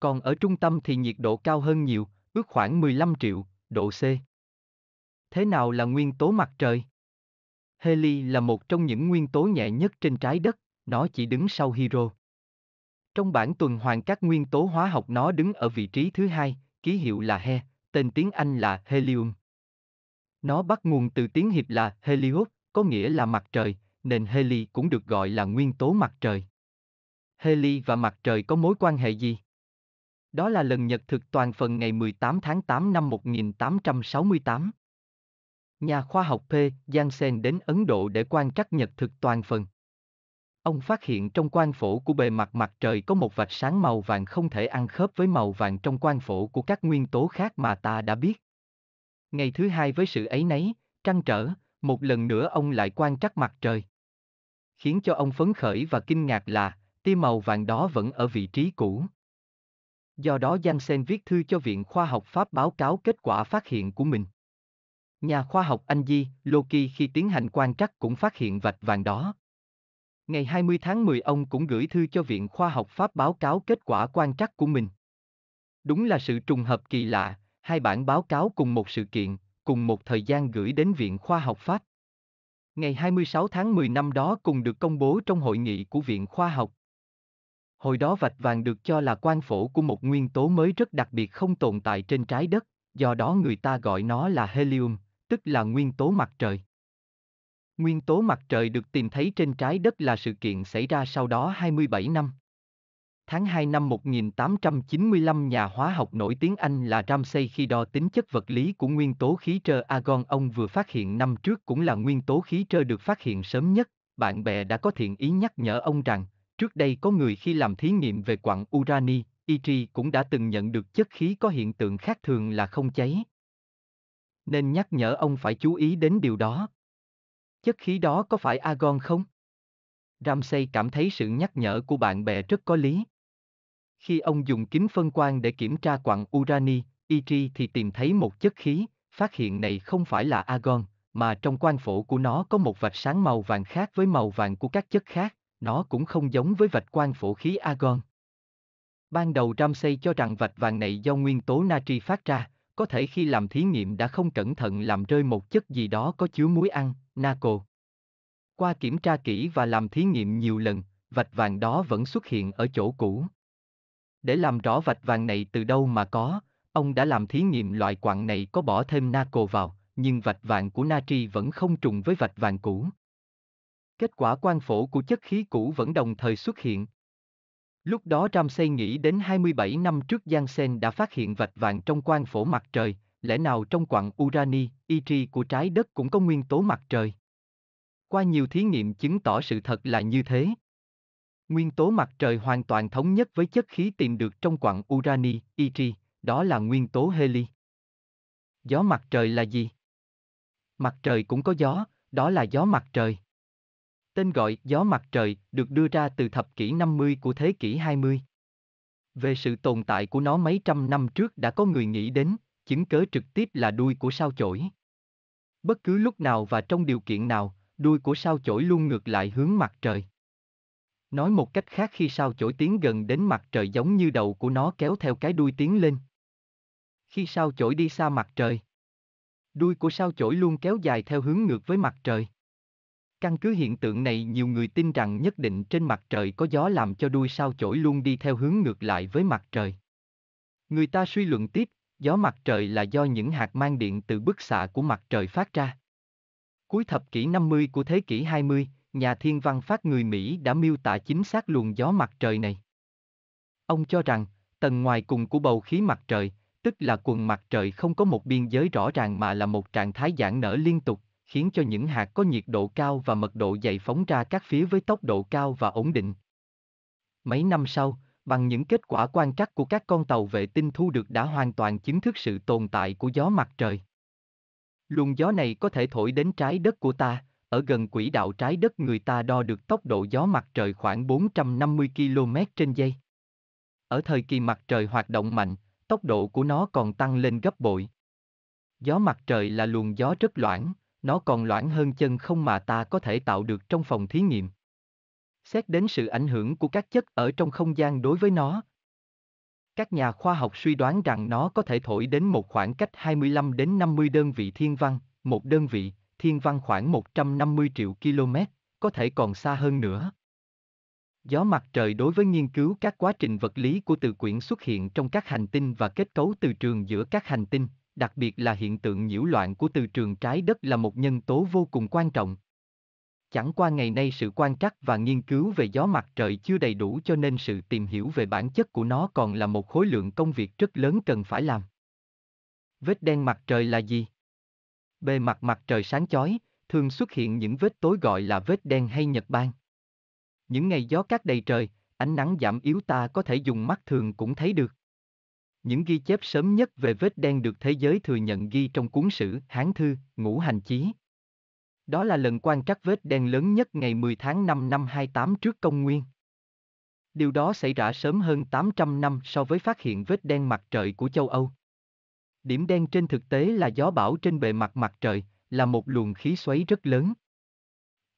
còn ở trung tâm thì nhiệt độ cao hơn nhiều, ước khoảng 15 triệu độ C. Thế nào là nguyên tố mặt trời? Heli là một trong những nguyên tố nhẹ nhất trên trái đất, nó chỉ đứng sau hydro. Trong bảng tuần hoàn các nguyên tố hóa học nó đứng ở vị trí thứ hai, ký hiệu là He, tên tiếng Anh là helium. Nó bắt nguồn từ tiếng Hiệp là helios, có nghĩa là mặt trời, nên heli cũng được gọi là nguyên tố mặt trời. Heli và mặt trời có mối quan hệ gì? Đó là lần nhật thực toàn phần ngày 18 tháng 8 năm 1868. Nhà khoa học P. Jansen đến Ấn Độ để quan trắc nhật thực toàn phần. Ông phát hiện trong quang phổ của bề mặt mặt trời có một vạch sáng màu vàng không thể ăn khớp với màu vàng trong quang phổ của các nguyên tố khác mà ta đã biết. Ngày thứ hai với sự ấy nấy, trăn trở, một lần nữa ông lại quan trắc mặt trời. Khiến cho ông phấn khởi và kinh ngạc là, tia màu vàng đó vẫn ở vị trí cũ. Do đó Janssen viết thư cho Viện Khoa học Pháp báo cáo kết quả phát hiện của mình. Nhà khoa học Anh Di, Loki khi tiến hành quan trắc cũng phát hiện vạch vàng đó. Ngày 20 tháng 10 ông cũng gửi thư cho Viện Khoa học Pháp báo cáo kết quả quan trắc của mình. Đúng là sự trùng hợp kỳ lạ, hai bản báo cáo cùng một sự kiện, cùng một thời gian gửi đến Viện Khoa học Pháp. Ngày 26 tháng 10 năm đó cùng được công bố trong hội nghị của Viện Khoa học. Hồi đó vạch vàng được cho là quan phổ của một nguyên tố mới rất đặc biệt không tồn tại trên trái đất, do đó người ta gọi nó là helium, tức là nguyên tố mặt trời. Nguyên tố mặt trời được tìm thấy trên trái đất là sự kiện xảy ra sau đó 27 năm. Tháng 2 năm 1895 nhà hóa học nổi tiếng Anh là Ramsay khi đo tính chất vật lý của nguyên tố khí trơ argon ông vừa phát hiện năm trước cũng là nguyên tố khí trơ được phát hiện sớm nhất. Bạn bè đã có thiện ý nhắc nhở ông rằng Trước đây có người khi làm thí nghiệm về quặng urani, Itri cũng đã từng nhận được chất khí có hiện tượng khác thường là không cháy. Nên nhắc nhở ông phải chú ý đến điều đó. Chất khí đó có phải argon không? Ramsey cảm thấy sự nhắc nhở của bạn bè rất có lý. Khi ông dùng kính phân quang để kiểm tra quặng urani, Itri thì tìm thấy một chất khí, phát hiện này không phải là argon, mà trong quang phổ của nó có một vạch sáng màu vàng khác với màu vàng của các chất khác nó cũng không giống với vạch quan phổ khí argon. Ban đầu Ramsey cho rằng vạch vàng này do nguyên tố natri phát ra, có thể khi làm thí nghiệm đã không cẩn thận làm rơi một chất gì đó có chứa muối ăn, naco. Qua kiểm tra kỹ và làm thí nghiệm nhiều lần, vạch vàng đó vẫn xuất hiện ở chỗ cũ. Để làm rõ vạch vàng này từ đâu mà có, ông đã làm thí nghiệm loại quặng này có bỏ thêm naco vào, nhưng vạch vàng của natri vẫn không trùng với vạch vàng cũ. Kết quả quan phổ của chất khí cũ vẫn đồng thời xuất hiện. Lúc đó Ramsey nghĩ đến 27 năm trước Janssen đã phát hiện vạch vàng trong quan phổ mặt trời, lẽ nào trong quặng urani, Iri của trái đất cũng có nguyên tố mặt trời? Qua nhiều thí nghiệm chứng tỏ sự thật là như thế. Nguyên tố mặt trời hoàn toàn thống nhất với chất khí tìm được trong quặng urani, Iri, đó là nguyên tố heli. Gió mặt trời là gì? Mặt trời cũng có gió, đó là gió mặt trời. Tên gọi Gió Mặt Trời được đưa ra từ thập kỷ 50 của thế kỷ 20. Về sự tồn tại của nó mấy trăm năm trước đã có người nghĩ đến, chứng cớ trực tiếp là đuôi của sao chổi. Bất cứ lúc nào và trong điều kiện nào, đuôi của sao chổi luôn ngược lại hướng mặt trời. Nói một cách khác khi sao chổi tiến gần đến mặt trời giống như đầu của nó kéo theo cái đuôi tiến lên. Khi sao chổi đi xa mặt trời, đuôi của sao chổi luôn kéo dài theo hướng ngược với mặt trời. Căn cứ hiện tượng này nhiều người tin rằng nhất định trên mặt trời có gió làm cho đuôi sao chổi luôn đi theo hướng ngược lại với mặt trời. Người ta suy luận tiếp, gió mặt trời là do những hạt mang điện từ bức xạ của mặt trời phát ra. Cuối thập kỷ 50 của thế kỷ 20, nhà thiên văn phát người Mỹ đã miêu tả chính xác luồng gió mặt trời này. Ông cho rằng, tầng ngoài cùng của bầu khí mặt trời, tức là quần mặt trời không có một biên giới rõ ràng mà là một trạng thái giãn nở liên tục, khiến cho những hạt có nhiệt độ cao và mật độ dày phóng ra các phía với tốc độ cao và ổn định. Mấy năm sau, bằng những kết quả quan trắc của các con tàu vệ tinh thu được đã hoàn toàn chứng thức sự tồn tại của gió mặt trời. Luồng gió này có thể thổi đến trái đất của ta, ở gần quỹ đạo trái đất người ta đo được tốc độ gió mặt trời khoảng 450 km trên giây. Ở thời kỳ mặt trời hoạt động mạnh, tốc độ của nó còn tăng lên gấp bội. Gió mặt trời là luồng gió rất loãng, nó còn loãng hơn chân không mà ta có thể tạo được trong phòng thí nghiệm. Xét đến sự ảnh hưởng của các chất ở trong không gian đối với nó, các nhà khoa học suy đoán rằng nó có thể thổi đến một khoảng cách 25 đến 50 đơn vị thiên văn, một đơn vị, thiên văn khoảng 150 triệu km, có thể còn xa hơn nữa. Gió mặt trời đối với nghiên cứu các quá trình vật lý của từ quyển xuất hiện trong các hành tinh và kết cấu từ trường giữa các hành tinh, đặc biệt là hiện tượng nhiễu loạn của từ trường trái đất là một nhân tố vô cùng quan trọng. Chẳng qua ngày nay sự quan trắc và nghiên cứu về gió mặt trời chưa đầy đủ cho nên sự tìm hiểu về bản chất của nó còn là một khối lượng công việc rất lớn cần phải làm. Vết đen mặt trời là gì? Bề mặt mặt trời sáng chói, thường xuất hiện những vết tối gọi là vết đen hay nhật ban. Những ngày gió cát đầy trời, ánh nắng giảm yếu ta có thể dùng mắt thường cũng thấy được. Những ghi chép sớm nhất về vết đen được thế giới thừa nhận ghi trong cuốn sử Hán Thư, Ngũ Hành Chí. Đó là lần quan trắc vết đen lớn nhất ngày 10 tháng 5 năm 28 trước công nguyên. Điều đó xảy ra sớm hơn 800 năm so với phát hiện vết đen mặt trời của châu Âu. Điểm đen trên thực tế là gió bão trên bề mặt mặt trời, là một luồng khí xoáy rất lớn.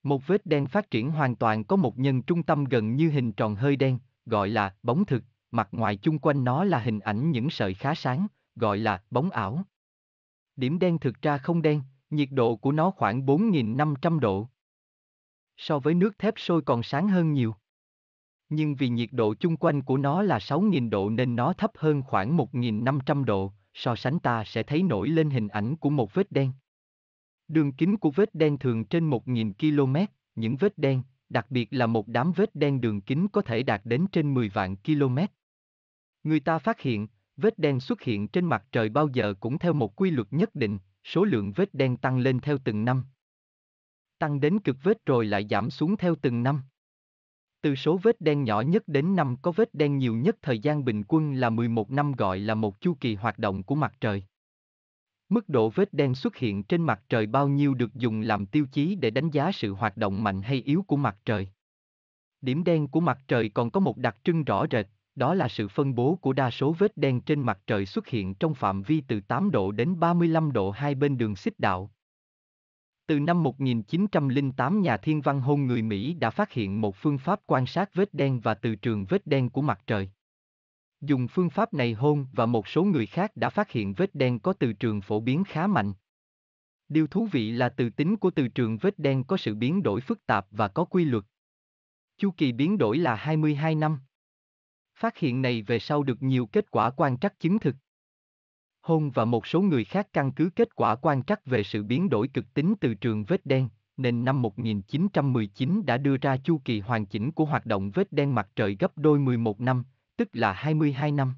Một vết đen phát triển hoàn toàn có một nhân trung tâm gần như hình tròn hơi đen, gọi là bóng thực, mặt ngoài chung quanh nó là hình ảnh những sợi khá sáng, gọi là bóng ảo. Điểm đen thực ra không đen, nhiệt độ của nó khoảng 4.500 độ. So với nước thép sôi còn sáng hơn nhiều. Nhưng vì nhiệt độ chung quanh của nó là 6.000 độ nên nó thấp hơn khoảng 1.500 độ, so sánh ta sẽ thấy nổi lên hình ảnh của một vết đen. Đường kính của vết đen thường trên 1.000 km, những vết đen, đặc biệt là một đám vết đen đường kính có thể đạt đến trên 10 vạn km. Người ta phát hiện, vết đen xuất hiện trên mặt trời bao giờ cũng theo một quy luật nhất định, số lượng vết đen tăng lên theo từng năm. Tăng đến cực vết rồi lại giảm xuống theo từng năm. Từ số vết đen nhỏ nhất đến năm có vết đen nhiều nhất thời gian bình quân là 11 năm gọi là một chu kỳ hoạt động của mặt trời. Mức độ vết đen xuất hiện trên mặt trời bao nhiêu được dùng làm tiêu chí để đánh giá sự hoạt động mạnh hay yếu của mặt trời. Điểm đen của mặt trời còn có một đặc trưng rõ rệt, đó là sự phân bố của đa số vết đen trên mặt trời xuất hiện trong phạm vi từ 8 độ đến 35 độ hai bên đường xích đạo. Từ năm 1908 nhà thiên văn hôn người Mỹ đã phát hiện một phương pháp quan sát vết đen và từ trường vết đen của mặt trời. Dùng phương pháp này hôn và một số người khác đã phát hiện vết đen có từ trường phổ biến khá mạnh. Điều thú vị là từ tính của từ trường vết đen có sự biến đổi phức tạp và có quy luật. Chu kỳ biến đổi là 22 năm. Phát hiện này về sau được nhiều kết quả quan trắc chứng thực. Hôn và một số người khác căn cứ kết quả quan trắc về sự biến đổi cực tính từ trường vết đen, nên năm 1919 đã đưa ra chu kỳ hoàn chỉnh của hoạt động vết đen mặt trời gấp đôi 11 năm, tức là 22 năm.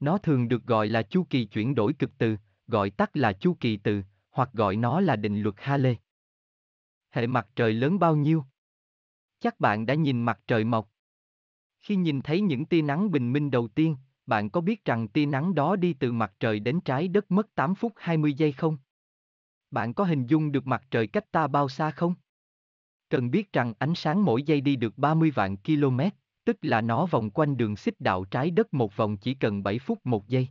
Nó thường được gọi là chu kỳ chuyển đổi cực từ, gọi tắt là chu kỳ từ, hoặc gọi nó là định luật Halley. Hệ mặt trời lớn bao nhiêu? Chắc bạn đã nhìn mặt trời mọc. Khi nhìn thấy những tia nắng bình minh đầu tiên, bạn có biết rằng tia nắng đó đi từ mặt trời đến trái đất mất 8 phút 20 giây không? Bạn có hình dung được mặt trời cách ta bao xa không? Cần biết rằng ánh sáng mỗi giây đi được 30 vạn km tức là nó vòng quanh đường xích đạo trái đất một vòng chỉ cần 7 phút một giây.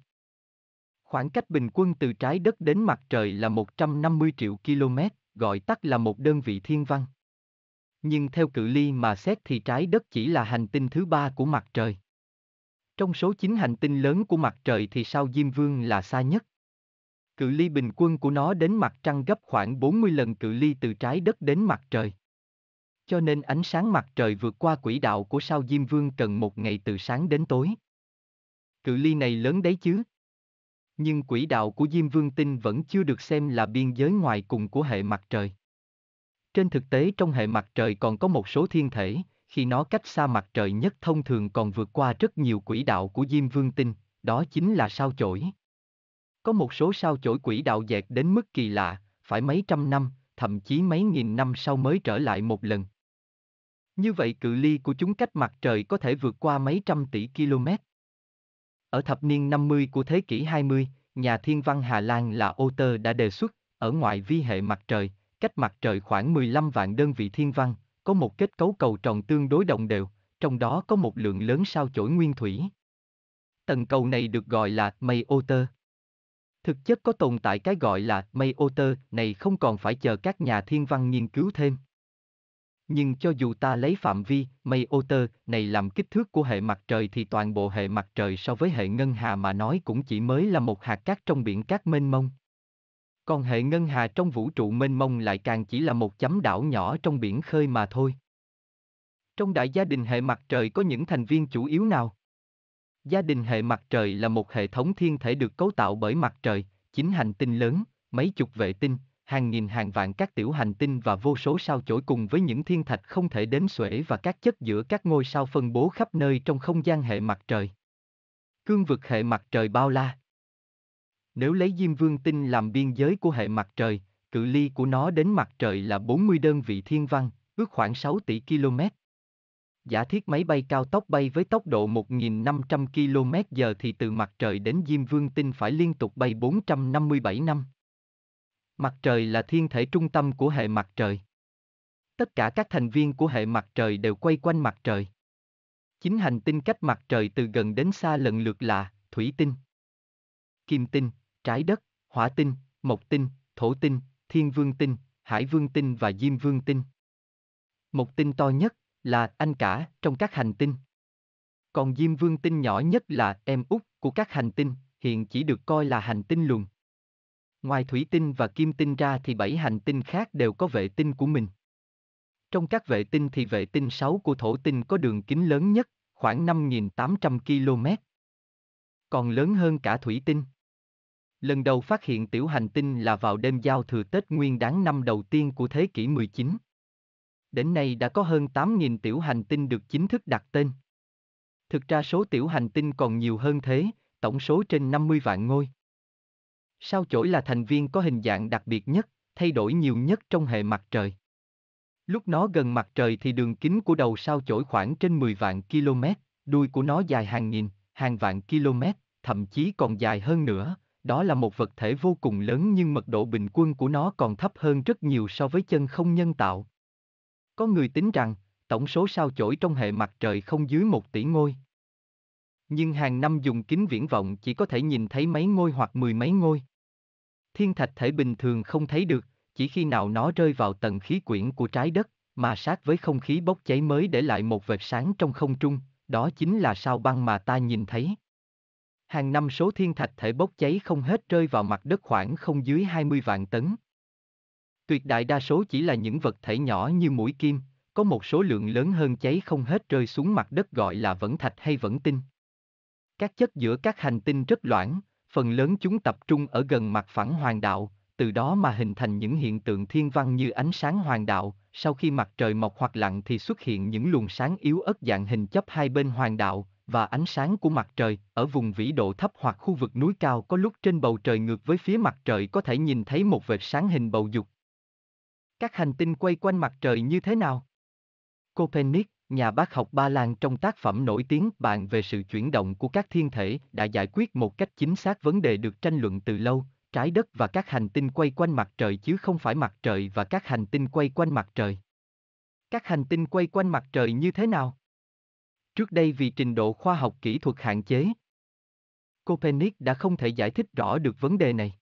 Khoảng cách bình quân từ trái đất đến mặt trời là 150 triệu km, gọi tắt là một đơn vị thiên văn. Nhưng theo cự ly mà xét thì trái đất chỉ là hành tinh thứ ba của mặt trời. Trong số 9 hành tinh lớn của mặt trời thì sao Diêm Vương là xa nhất. Cự ly bình quân của nó đến mặt trăng gấp khoảng 40 lần cự ly từ trái đất đến mặt trời. Cho nên ánh sáng mặt trời vượt qua quỹ đạo của sao Diêm Vương cần một ngày từ sáng đến tối. Cự ly này lớn đấy chứ. Nhưng quỹ đạo của Diêm Vương Tinh vẫn chưa được xem là biên giới ngoài cùng của hệ mặt trời. Trên thực tế trong hệ mặt trời còn có một số thiên thể, khi nó cách xa mặt trời nhất thông thường còn vượt qua rất nhiều quỹ đạo của Diêm Vương Tinh, đó chính là sao chổi. Có một số sao chổi quỹ đạo dẹt đến mức kỳ lạ, phải mấy trăm năm, thậm chí mấy nghìn năm sau mới trở lại một lần, như vậy cự ly của chúng cách mặt trời có thể vượt qua mấy trăm tỷ km. Ở thập niên 50 của thế kỷ 20, nhà thiên văn Hà Lan là Otter đã đề xuất, ở ngoại vi hệ mặt trời, cách mặt trời khoảng 15 vạn đơn vị thiên văn, có một kết cấu cầu tròn tương đối đồng đều, trong đó có một lượng lớn sao chổi nguyên thủy. Tầng cầu này được gọi là mây Otter. Thực chất có tồn tại cái gọi là mây Otter này không còn phải chờ các nhà thiên văn nghiên cứu thêm. Nhưng cho dù ta lấy phạm vi mây ô tơ này làm kích thước của hệ mặt trời thì toàn bộ hệ mặt trời so với hệ ngân hà mà nói cũng chỉ mới là một hạt cát trong biển cát mênh mông. Còn hệ ngân hà trong vũ trụ mênh mông lại càng chỉ là một chấm đảo nhỏ trong biển khơi mà thôi. Trong đại gia đình hệ mặt trời có những thành viên chủ yếu nào? Gia đình hệ mặt trời là một hệ thống thiên thể được cấu tạo bởi mặt trời, chính hành tinh lớn, mấy chục vệ tinh, hàng nghìn hàng vạn các tiểu hành tinh và vô số sao chổi cùng với những thiên thạch không thể đếm xuể và các chất giữa các ngôi sao phân bố khắp nơi trong không gian hệ mặt trời. Cương vực hệ mặt trời bao la. Nếu lấy Diêm Vương tinh làm biên giới của hệ mặt trời, cự ly của nó đến mặt trời là 40 đơn vị thiên văn, ước khoảng 6 tỷ km. Giả thiết máy bay cao tốc bay với tốc độ 1.500 km giờ thì từ mặt trời đến Diêm Vương tinh phải liên tục bay 457 năm. Mặt trời là thiên thể trung tâm của hệ mặt trời. Tất cả các thành viên của hệ mặt trời đều quay quanh mặt trời. Chính hành tinh cách mặt trời từ gần đến xa lần lượt là thủy tinh, kim tinh, trái đất, hỏa tinh, mộc tinh, thổ tinh, thiên vương tinh, hải vương tinh và diêm vương tinh. Mộc tinh to nhất là anh cả trong các hành tinh. Còn diêm vương tinh nhỏ nhất là em út của các hành tinh, hiện chỉ được coi là hành tinh luồng. Ngoài thủy tinh và kim tinh ra thì bảy hành tinh khác đều có vệ tinh của mình. Trong các vệ tinh thì vệ tinh 6 của thổ tinh có đường kính lớn nhất, khoảng 5.800 km. Còn lớn hơn cả thủy tinh. Lần đầu phát hiện tiểu hành tinh là vào đêm giao thừa Tết Nguyên đáng năm đầu tiên của thế kỷ 19. Đến nay đã có hơn 8.000 tiểu hành tinh được chính thức đặt tên. Thực ra số tiểu hành tinh còn nhiều hơn thế, tổng số trên 50 vạn ngôi. Sao chổi là thành viên có hình dạng đặc biệt nhất, thay đổi nhiều nhất trong hệ mặt trời. Lúc nó gần mặt trời thì đường kính của đầu sao chổi khoảng trên 10 vạn km, đuôi của nó dài hàng nghìn, hàng vạn km, thậm chí còn dài hơn nữa. Đó là một vật thể vô cùng lớn nhưng mật độ bình quân của nó còn thấp hơn rất nhiều so với chân không nhân tạo. Có người tính rằng, tổng số sao chổi trong hệ mặt trời không dưới một tỷ ngôi. Nhưng hàng năm dùng kính viễn vọng chỉ có thể nhìn thấy mấy ngôi hoặc mười mấy ngôi thiên thạch thể bình thường không thấy được, chỉ khi nào nó rơi vào tầng khí quyển của trái đất, mà sát với không khí bốc cháy mới để lại một vệt sáng trong không trung, đó chính là sao băng mà ta nhìn thấy. Hàng năm số thiên thạch thể bốc cháy không hết rơi vào mặt đất khoảng không dưới 20 vạn tấn. Tuyệt đại đa số chỉ là những vật thể nhỏ như mũi kim, có một số lượng lớn hơn cháy không hết rơi xuống mặt đất gọi là vẫn thạch hay vẫn tinh. Các chất giữa các hành tinh rất loãng, phần lớn chúng tập trung ở gần mặt phẳng hoàng đạo, từ đó mà hình thành những hiện tượng thiên văn như ánh sáng hoàng đạo, sau khi mặt trời mọc hoặc lặn thì xuất hiện những luồng sáng yếu ớt dạng hình chấp hai bên hoàng đạo và ánh sáng của mặt trời ở vùng vĩ độ thấp hoặc khu vực núi cao có lúc trên bầu trời ngược với phía mặt trời có thể nhìn thấy một vệt sáng hình bầu dục. Các hành tinh quay quanh mặt trời như thế nào? Copernic, nhà bác học Ba Lan trong tác phẩm nổi tiếng bàn về sự chuyển động của các thiên thể đã giải quyết một cách chính xác vấn đề được tranh luận từ lâu, trái đất và các hành tinh quay quanh mặt trời chứ không phải mặt trời và các hành tinh quay quanh mặt trời. Các hành tinh quay quanh mặt trời như thế nào? Trước đây vì trình độ khoa học kỹ thuật hạn chế, Copernic đã không thể giải thích rõ được vấn đề này.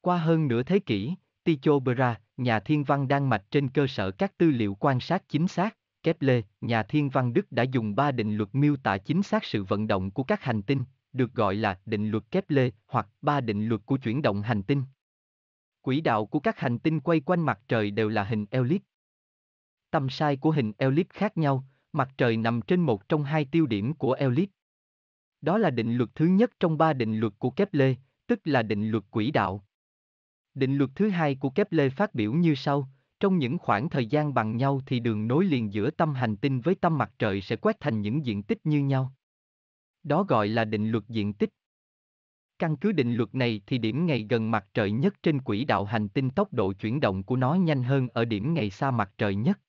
Qua hơn nửa thế kỷ, Tycho Brahe, nhà thiên văn Đan Mạch trên cơ sở các tư liệu quan sát chính xác, Kepler, nhà thiên văn Đức đã dùng ba định luật miêu tả chính xác sự vận động của các hành tinh, được gọi là định luật Kepler hoặc ba định luật của chuyển động hành tinh. Quỹ đạo của các hành tinh quay quanh mặt trời đều là hình elip. Tầm sai của hình elip khác nhau, mặt trời nằm trên một trong hai tiêu điểm của elip. Đó là định luật thứ nhất trong ba định luật của Kepler, tức là định luật quỹ đạo. Định luật thứ hai của Kepler phát biểu như sau, trong những khoảng thời gian bằng nhau thì đường nối liền giữa tâm hành tinh với tâm mặt trời sẽ quét thành những diện tích như nhau. Đó gọi là định luật diện tích. Căn cứ định luật này thì điểm ngày gần mặt trời nhất trên quỹ đạo hành tinh tốc độ chuyển động của nó nhanh hơn ở điểm ngày xa mặt trời nhất.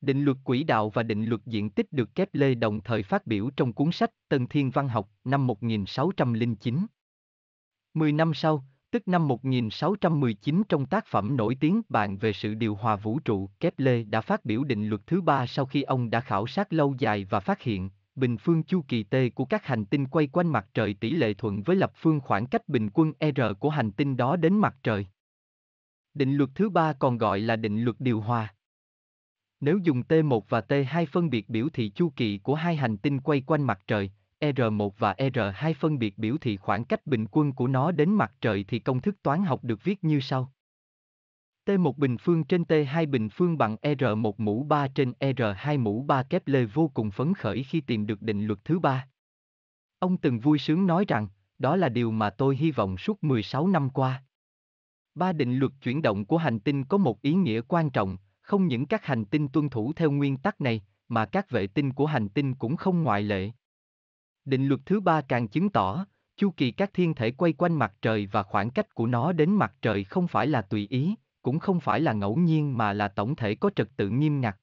Định luật quỹ đạo và định luật diện tích được kép lê đồng thời phát biểu trong cuốn sách Tân Thiên Văn học năm 1609. Mười năm sau, tức năm 1619 trong tác phẩm nổi tiếng bàn về sự điều hòa vũ trụ, Kepler đã phát biểu định luật thứ ba sau khi ông đã khảo sát lâu dài và phát hiện, bình phương chu kỳ T của các hành tinh quay quanh mặt trời tỷ lệ thuận với lập phương khoảng cách bình quân R của hành tinh đó đến mặt trời. Định luật thứ ba còn gọi là định luật điều hòa. Nếu dùng T1 và T2 phân biệt biểu thị chu kỳ của hai hành tinh quay quanh mặt trời, R1 và R2 phân biệt biểu thị khoảng cách bình quân của nó đến mặt trời thì công thức toán học được viết như sau. T1 bình phương trên T2 bình phương bằng R1 mũ 3 trên R2 mũ 3 kép lê vô cùng phấn khởi khi tìm được định luật thứ ba. Ông từng vui sướng nói rằng, đó là điều mà tôi hy vọng suốt 16 năm qua. Ba định luật chuyển động của hành tinh có một ý nghĩa quan trọng, không những các hành tinh tuân thủ theo nguyên tắc này, mà các vệ tinh của hành tinh cũng không ngoại lệ. Định luật thứ ba càng chứng tỏ, chu kỳ các thiên thể quay quanh mặt trời và khoảng cách của nó đến mặt trời không phải là tùy ý, cũng không phải là ngẫu nhiên mà là tổng thể có trật tự nghiêm ngặt.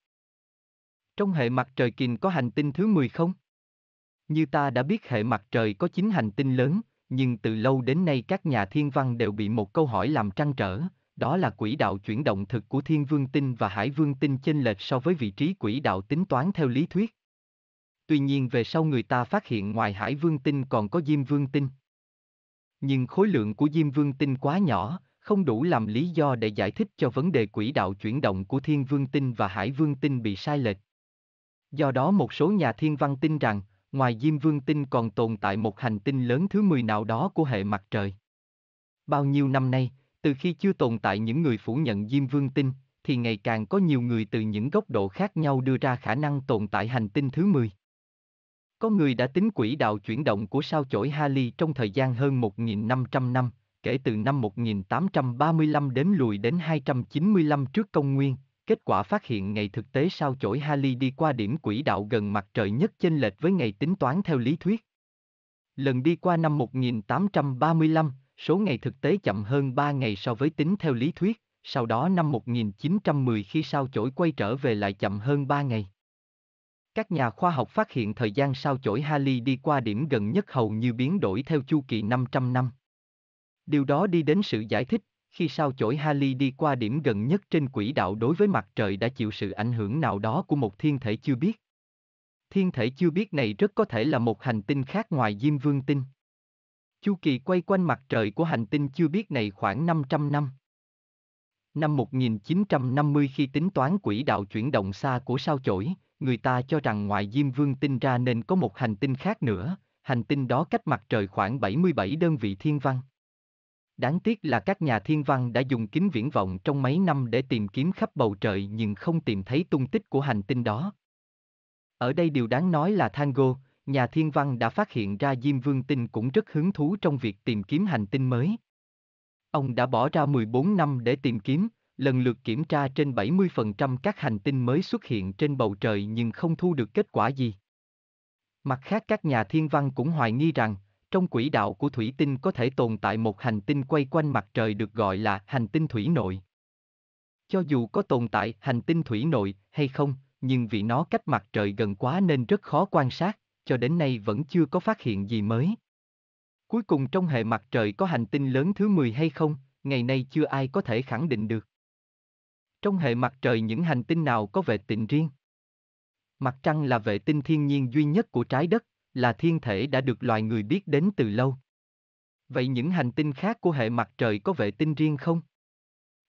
Trong hệ mặt trời kình có hành tinh thứ 10 không? Như ta đã biết hệ mặt trời có 9 hành tinh lớn, nhưng từ lâu đến nay các nhà thiên văn đều bị một câu hỏi làm trăn trở, đó là quỹ đạo chuyển động thực của thiên vương tinh và hải vương tinh chênh lệch so với vị trí quỹ đạo tính toán theo lý thuyết. Tuy nhiên về sau người ta phát hiện ngoài Hải Vương tinh còn có Diêm Vương tinh. Nhưng khối lượng của Diêm Vương tinh quá nhỏ, không đủ làm lý do để giải thích cho vấn đề quỹ đạo chuyển động của Thiên Vương tinh và Hải Vương tinh bị sai lệch. Do đó một số nhà thiên văn tin rằng, ngoài Diêm Vương tinh còn tồn tại một hành tinh lớn thứ 10 nào đó của hệ mặt trời. Bao nhiêu năm nay, từ khi chưa tồn tại những người phủ nhận Diêm Vương tinh, thì ngày càng có nhiều người từ những góc độ khác nhau đưa ra khả năng tồn tại hành tinh thứ 10. Có người đã tính quỹ đạo chuyển động của sao chổi Halley trong thời gian hơn 1.500 năm, kể từ năm 1835 đến lùi đến 295 trước công nguyên, kết quả phát hiện ngày thực tế sao chổi Halley đi qua điểm quỹ đạo gần mặt trời nhất chênh lệch với ngày tính toán theo lý thuyết. Lần đi qua năm 1835, số ngày thực tế chậm hơn 3 ngày so với tính theo lý thuyết, sau đó năm 1910 khi sao chổi quay trở về lại chậm hơn 3 ngày. Các nhà khoa học phát hiện thời gian sao chổi Halley đi qua điểm gần nhất hầu như biến đổi theo chu kỳ 500 năm. Điều đó đi đến sự giải thích, khi sao chổi Halley đi qua điểm gần nhất trên quỹ đạo đối với mặt trời đã chịu sự ảnh hưởng nào đó của một thiên thể chưa biết. Thiên thể chưa biết này rất có thể là một hành tinh khác ngoài Diêm Vương tinh. Chu kỳ quay quanh mặt trời của hành tinh chưa biết này khoảng 500 năm. Năm 1950 khi tính toán quỹ đạo chuyển động xa của sao chổi, người ta cho rằng ngoài Diêm Vương tinh ra nên có một hành tinh khác nữa, hành tinh đó cách mặt trời khoảng 77 đơn vị thiên văn. Đáng tiếc là các nhà thiên văn đã dùng kính viễn vọng trong mấy năm để tìm kiếm khắp bầu trời nhưng không tìm thấy tung tích của hành tinh đó. Ở đây điều đáng nói là Tango, nhà thiên văn đã phát hiện ra Diêm Vương tinh cũng rất hứng thú trong việc tìm kiếm hành tinh mới. Ông đã bỏ ra 14 năm để tìm kiếm, lần lượt kiểm tra trên 70% các hành tinh mới xuất hiện trên bầu trời nhưng không thu được kết quả gì. Mặt khác các nhà thiên văn cũng hoài nghi rằng, trong quỹ đạo của thủy tinh có thể tồn tại một hành tinh quay quanh mặt trời được gọi là hành tinh thủy nội. Cho dù có tồn tại hành tinh thủy nội hay không, nhưng vì nó cách mặt trời gần quá nên rất khó quan sát, cho đến nay vẫn chưa có phát hiện gì mới. Cuối cùng trong hệ mặt trời có hành tinh lớn thứ 10 hay không, ngày nay chưa ai có thể khẳng định được. Trong hệ mặt trời những hành tinh nào có vệ tinh riêng? Mặt trăng là vệ tinh thiên nhiên duy nhất của trái đất, là thiên thể đã được loài người biết đến từ lâu. Vậy những hành tinh khác của hệ mặt trời có vệ tinh riêng không?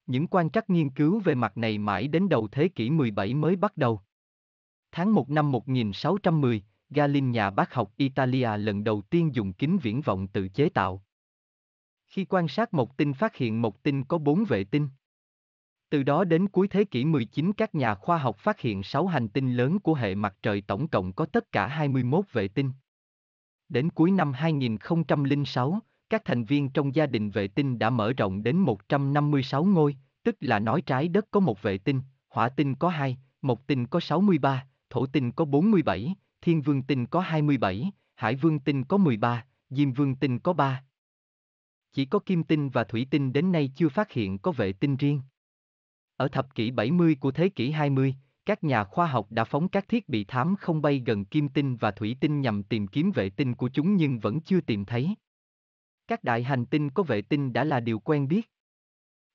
Những quan trắc nghiên cứu về mặt này mãi đến đầu thế kỷ 17 mới bắt đầu. Tháng 1 năm 1610, Galin nhà bác học Italia lần đầu tiên dùng kính viễn vọng tự chế tạo. Khi quan sát một tinh phát hiện một tinh có bốn vệ tinh. Từ đó đến cuối thế kỷ 19 các nhà khoa học phát hiện 6 hành tinh lớn của hệ mặt trời tổng cộng có tất cả 21 vệ tinh. Đến cuối năm 2006, các thành viên trong gia đình vệ tinh đã mở rộng đến 156 ngôi, tức là nói trái đất có một vệ tinh, hỏa tinh có 2, mộc tinh có 63, thổ tinh có 47, thiên vương tinh có 27, hải vương tinh có 13, diêm vương tinh có 3. Chỉ có kim tinh và thủy tinh đến nay chưa phát hiện có vệ tinh riêng. Ở thập kỷ 70 của thế kỷ 20, các nhà khoa học đã phóng các thiết bị thám không bay gần kim tinh và thủy tinh nhằm tìm kiếm vệ tinh của chúng nhưng vẫn chưa tìm thấy. Các đại hành tinh có vệ tinh đã là điều quen biết.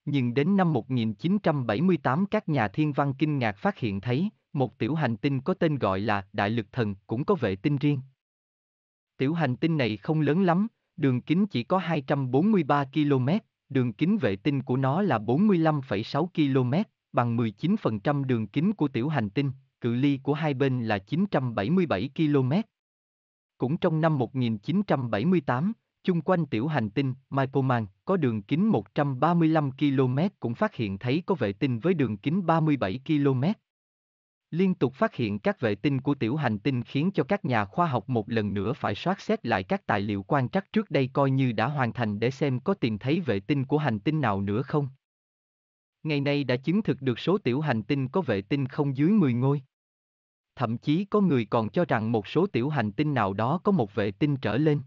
Nhưng đến năm 1978 các nhà thiên văn kinh ngạc phát hiện thấy, một tiểu hành tinh có tên gọi là Đại Lực Thần cũng có vệ tinh riêng. Tiểu hành tinh này không lớn lắm, đường kính chỉ có 243 km, đường kính vệ tinh của nó là 45,6 km, bằng 19% đường kính của tiểu hành tinh, cự ly của hai bên là 977 km. Cũng trong năm 1978, chung quanh tiểu hành tinh Maipoman có đường kính 135 km cũng phát hiện thấy có vệ tinh với đường kính 37 km liên tục phát hiện các vệ tinh của tiểu hành tinh khiến cho các nhà khoa học một lần nữa phải soát xét lại các tài liệu quan trắc trước đây coi như đã hoàn thành để xem có tìm thấy vệ tinh của hành tinh nào nữa không. Ngày nay đã chứng thực được số tiểu hành tinh có vệ tinh không dưới 10 ngôi. Thậm chí có người còn cho rằng một số tiểu hành tinh nào đó có một vệ tinh trở lên.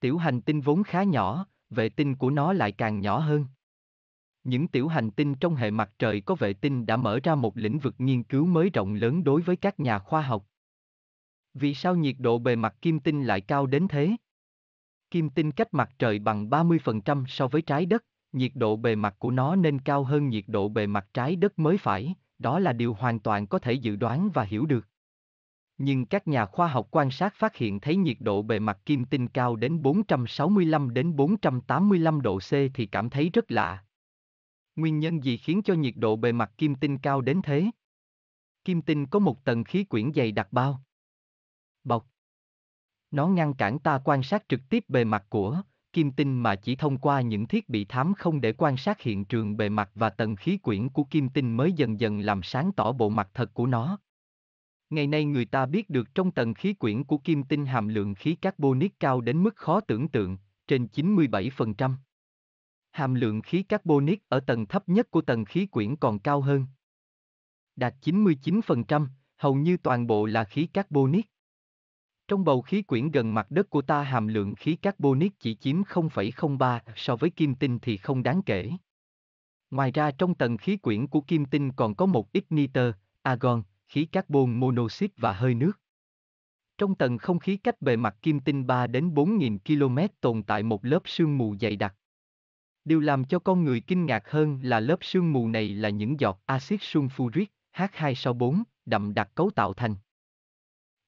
Tiểu hành tinh vốn khá nhỏ, vệ tinh của nó lại càng nhỏ hơn những tiểu hành tinh trong hệ mặt trời có vệ tinh đã mở ra một lĩnh vực nghiên cứu mới rộng lớn đối với các nhà khoa học. Vì sao nhiệt độ bề mặt kim tinh lại cao đến thế? Kim tinh cách mặt trời bằng 30% so với trái đất, nhiệt độ bề mặt của nó nên cao hơn nhiệt độ bề mặt trái đất mới phải, đó là điều hoàn toàn có thể dự đoán và hiểu được. Nhưng các nhà khoa học quan sát phát hiện thấy nhiệt độ bề mặt kim tinh cao đến 465 đến 485 độ C thì cảm thấy rất lạ, Nguyên nhân gì khiến cho nhiệt độ bề mặt kim tinh cao đến thế? Kim tinh có một tầng khí quyển dày đặc bao. Bọc. Nó ngăn cản ta quan sát trực tiếp bề mặt của kim tinh mà chỉ thông qua những thiết bị thám không để quan sát hiện trường bề mặt và tầng khí quyển của kim tinh mới dần dần làm sáng tỏ bộ mặt thật của nó. Ngày nay người ta biết được trong tầng khí quyển của kim tinh hàm lượng khí carbonic cao đến mức khó tưởng tượng, trên 97%. Hàm lượng khí carbonic ở tầng thấp nhất của tầng khí quyển còn cao hơn. Đạt 99%, hầu như toàn bộ là khí carbonic. Trong bầu khí quyển gần mặt đất của ta hàm lượng khí carbonic chỉ chiếm 0,03 so với kim tinh thì không đáng kể. Ngoài ra trong tầng khí quyển của kim tinh còn có một ít nitơ, argon, khí carbon monoxide và hơi nước. Trong tầng không khí cách bề mặt kim tinh 3 đến 4.000 km tồn tại một lớp sương mù dày đặc. Điều làm cho con người kinh ngạc hơn là lớp sương mù này là những giọt axit sulfuric h 2 4 đậm đặc cấu tạo thành.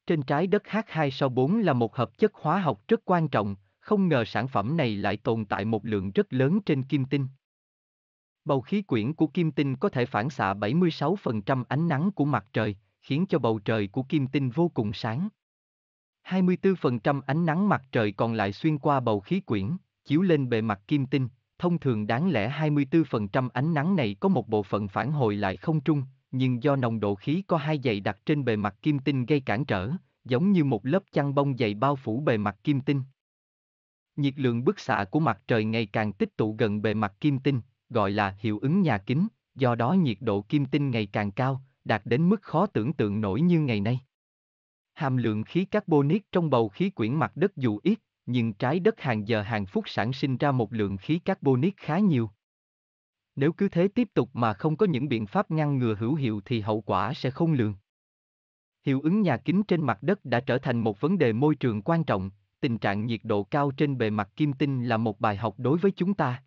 Trên trái đất h 2 4 là một hợp chất hóa học rất quan trọng, không ngờ sản phẩm này lại tồn tại một lượng rất lớn trên kim tinh. Bầu khí quyển của kim tinh có thể phản xạ 76% ánh nắng của mặt trời, khiến cho bầu trời của kim tinh vô cùng sáng. 24% ánh nắng mặt trời còn lại xuyên qua bầu khí quyển, chiếu lên bề mặt kim tinh, Thông thường đáng lẽ 24% ánh nắng này có một bộ phận phản hồi lại không trung, nhưng do nồng độ khí có hai dày đặt trên bề mặt kim tinh gây cản trở, giống như một lớp chăn bông dày bao phủ bề mặt kim tinh. Nhiệt lượng bức xạ của mặt trời ngày càng tích tụ gần bề mặt kim tinh, gọi là hiệu ứng nhà kính, do đó nhiệt độ kim tinh ngày càng cao, đạt đến mức khó tưởng tượng nổi như ngày nay. Hàm lượng khí carbonic trong bầu khí quyển mặt đất dù ít, nhưng trái đất hàng giờ hàng phút sản sinh ra một lượng khí carbonic khá nhiều. Nếu cứ thế tiếp tục mà không có những biện pháp ngăn ngừa hữu hiệu thì hậu quả sẽ không lường. Hiệu ứng nhà kính trên mặt đất đã trở thành một vấn đề môi trường quan trọng, tình trạng nhiệt độ cao trên bề mặt kim tinh là một bài học đối với chúng ta.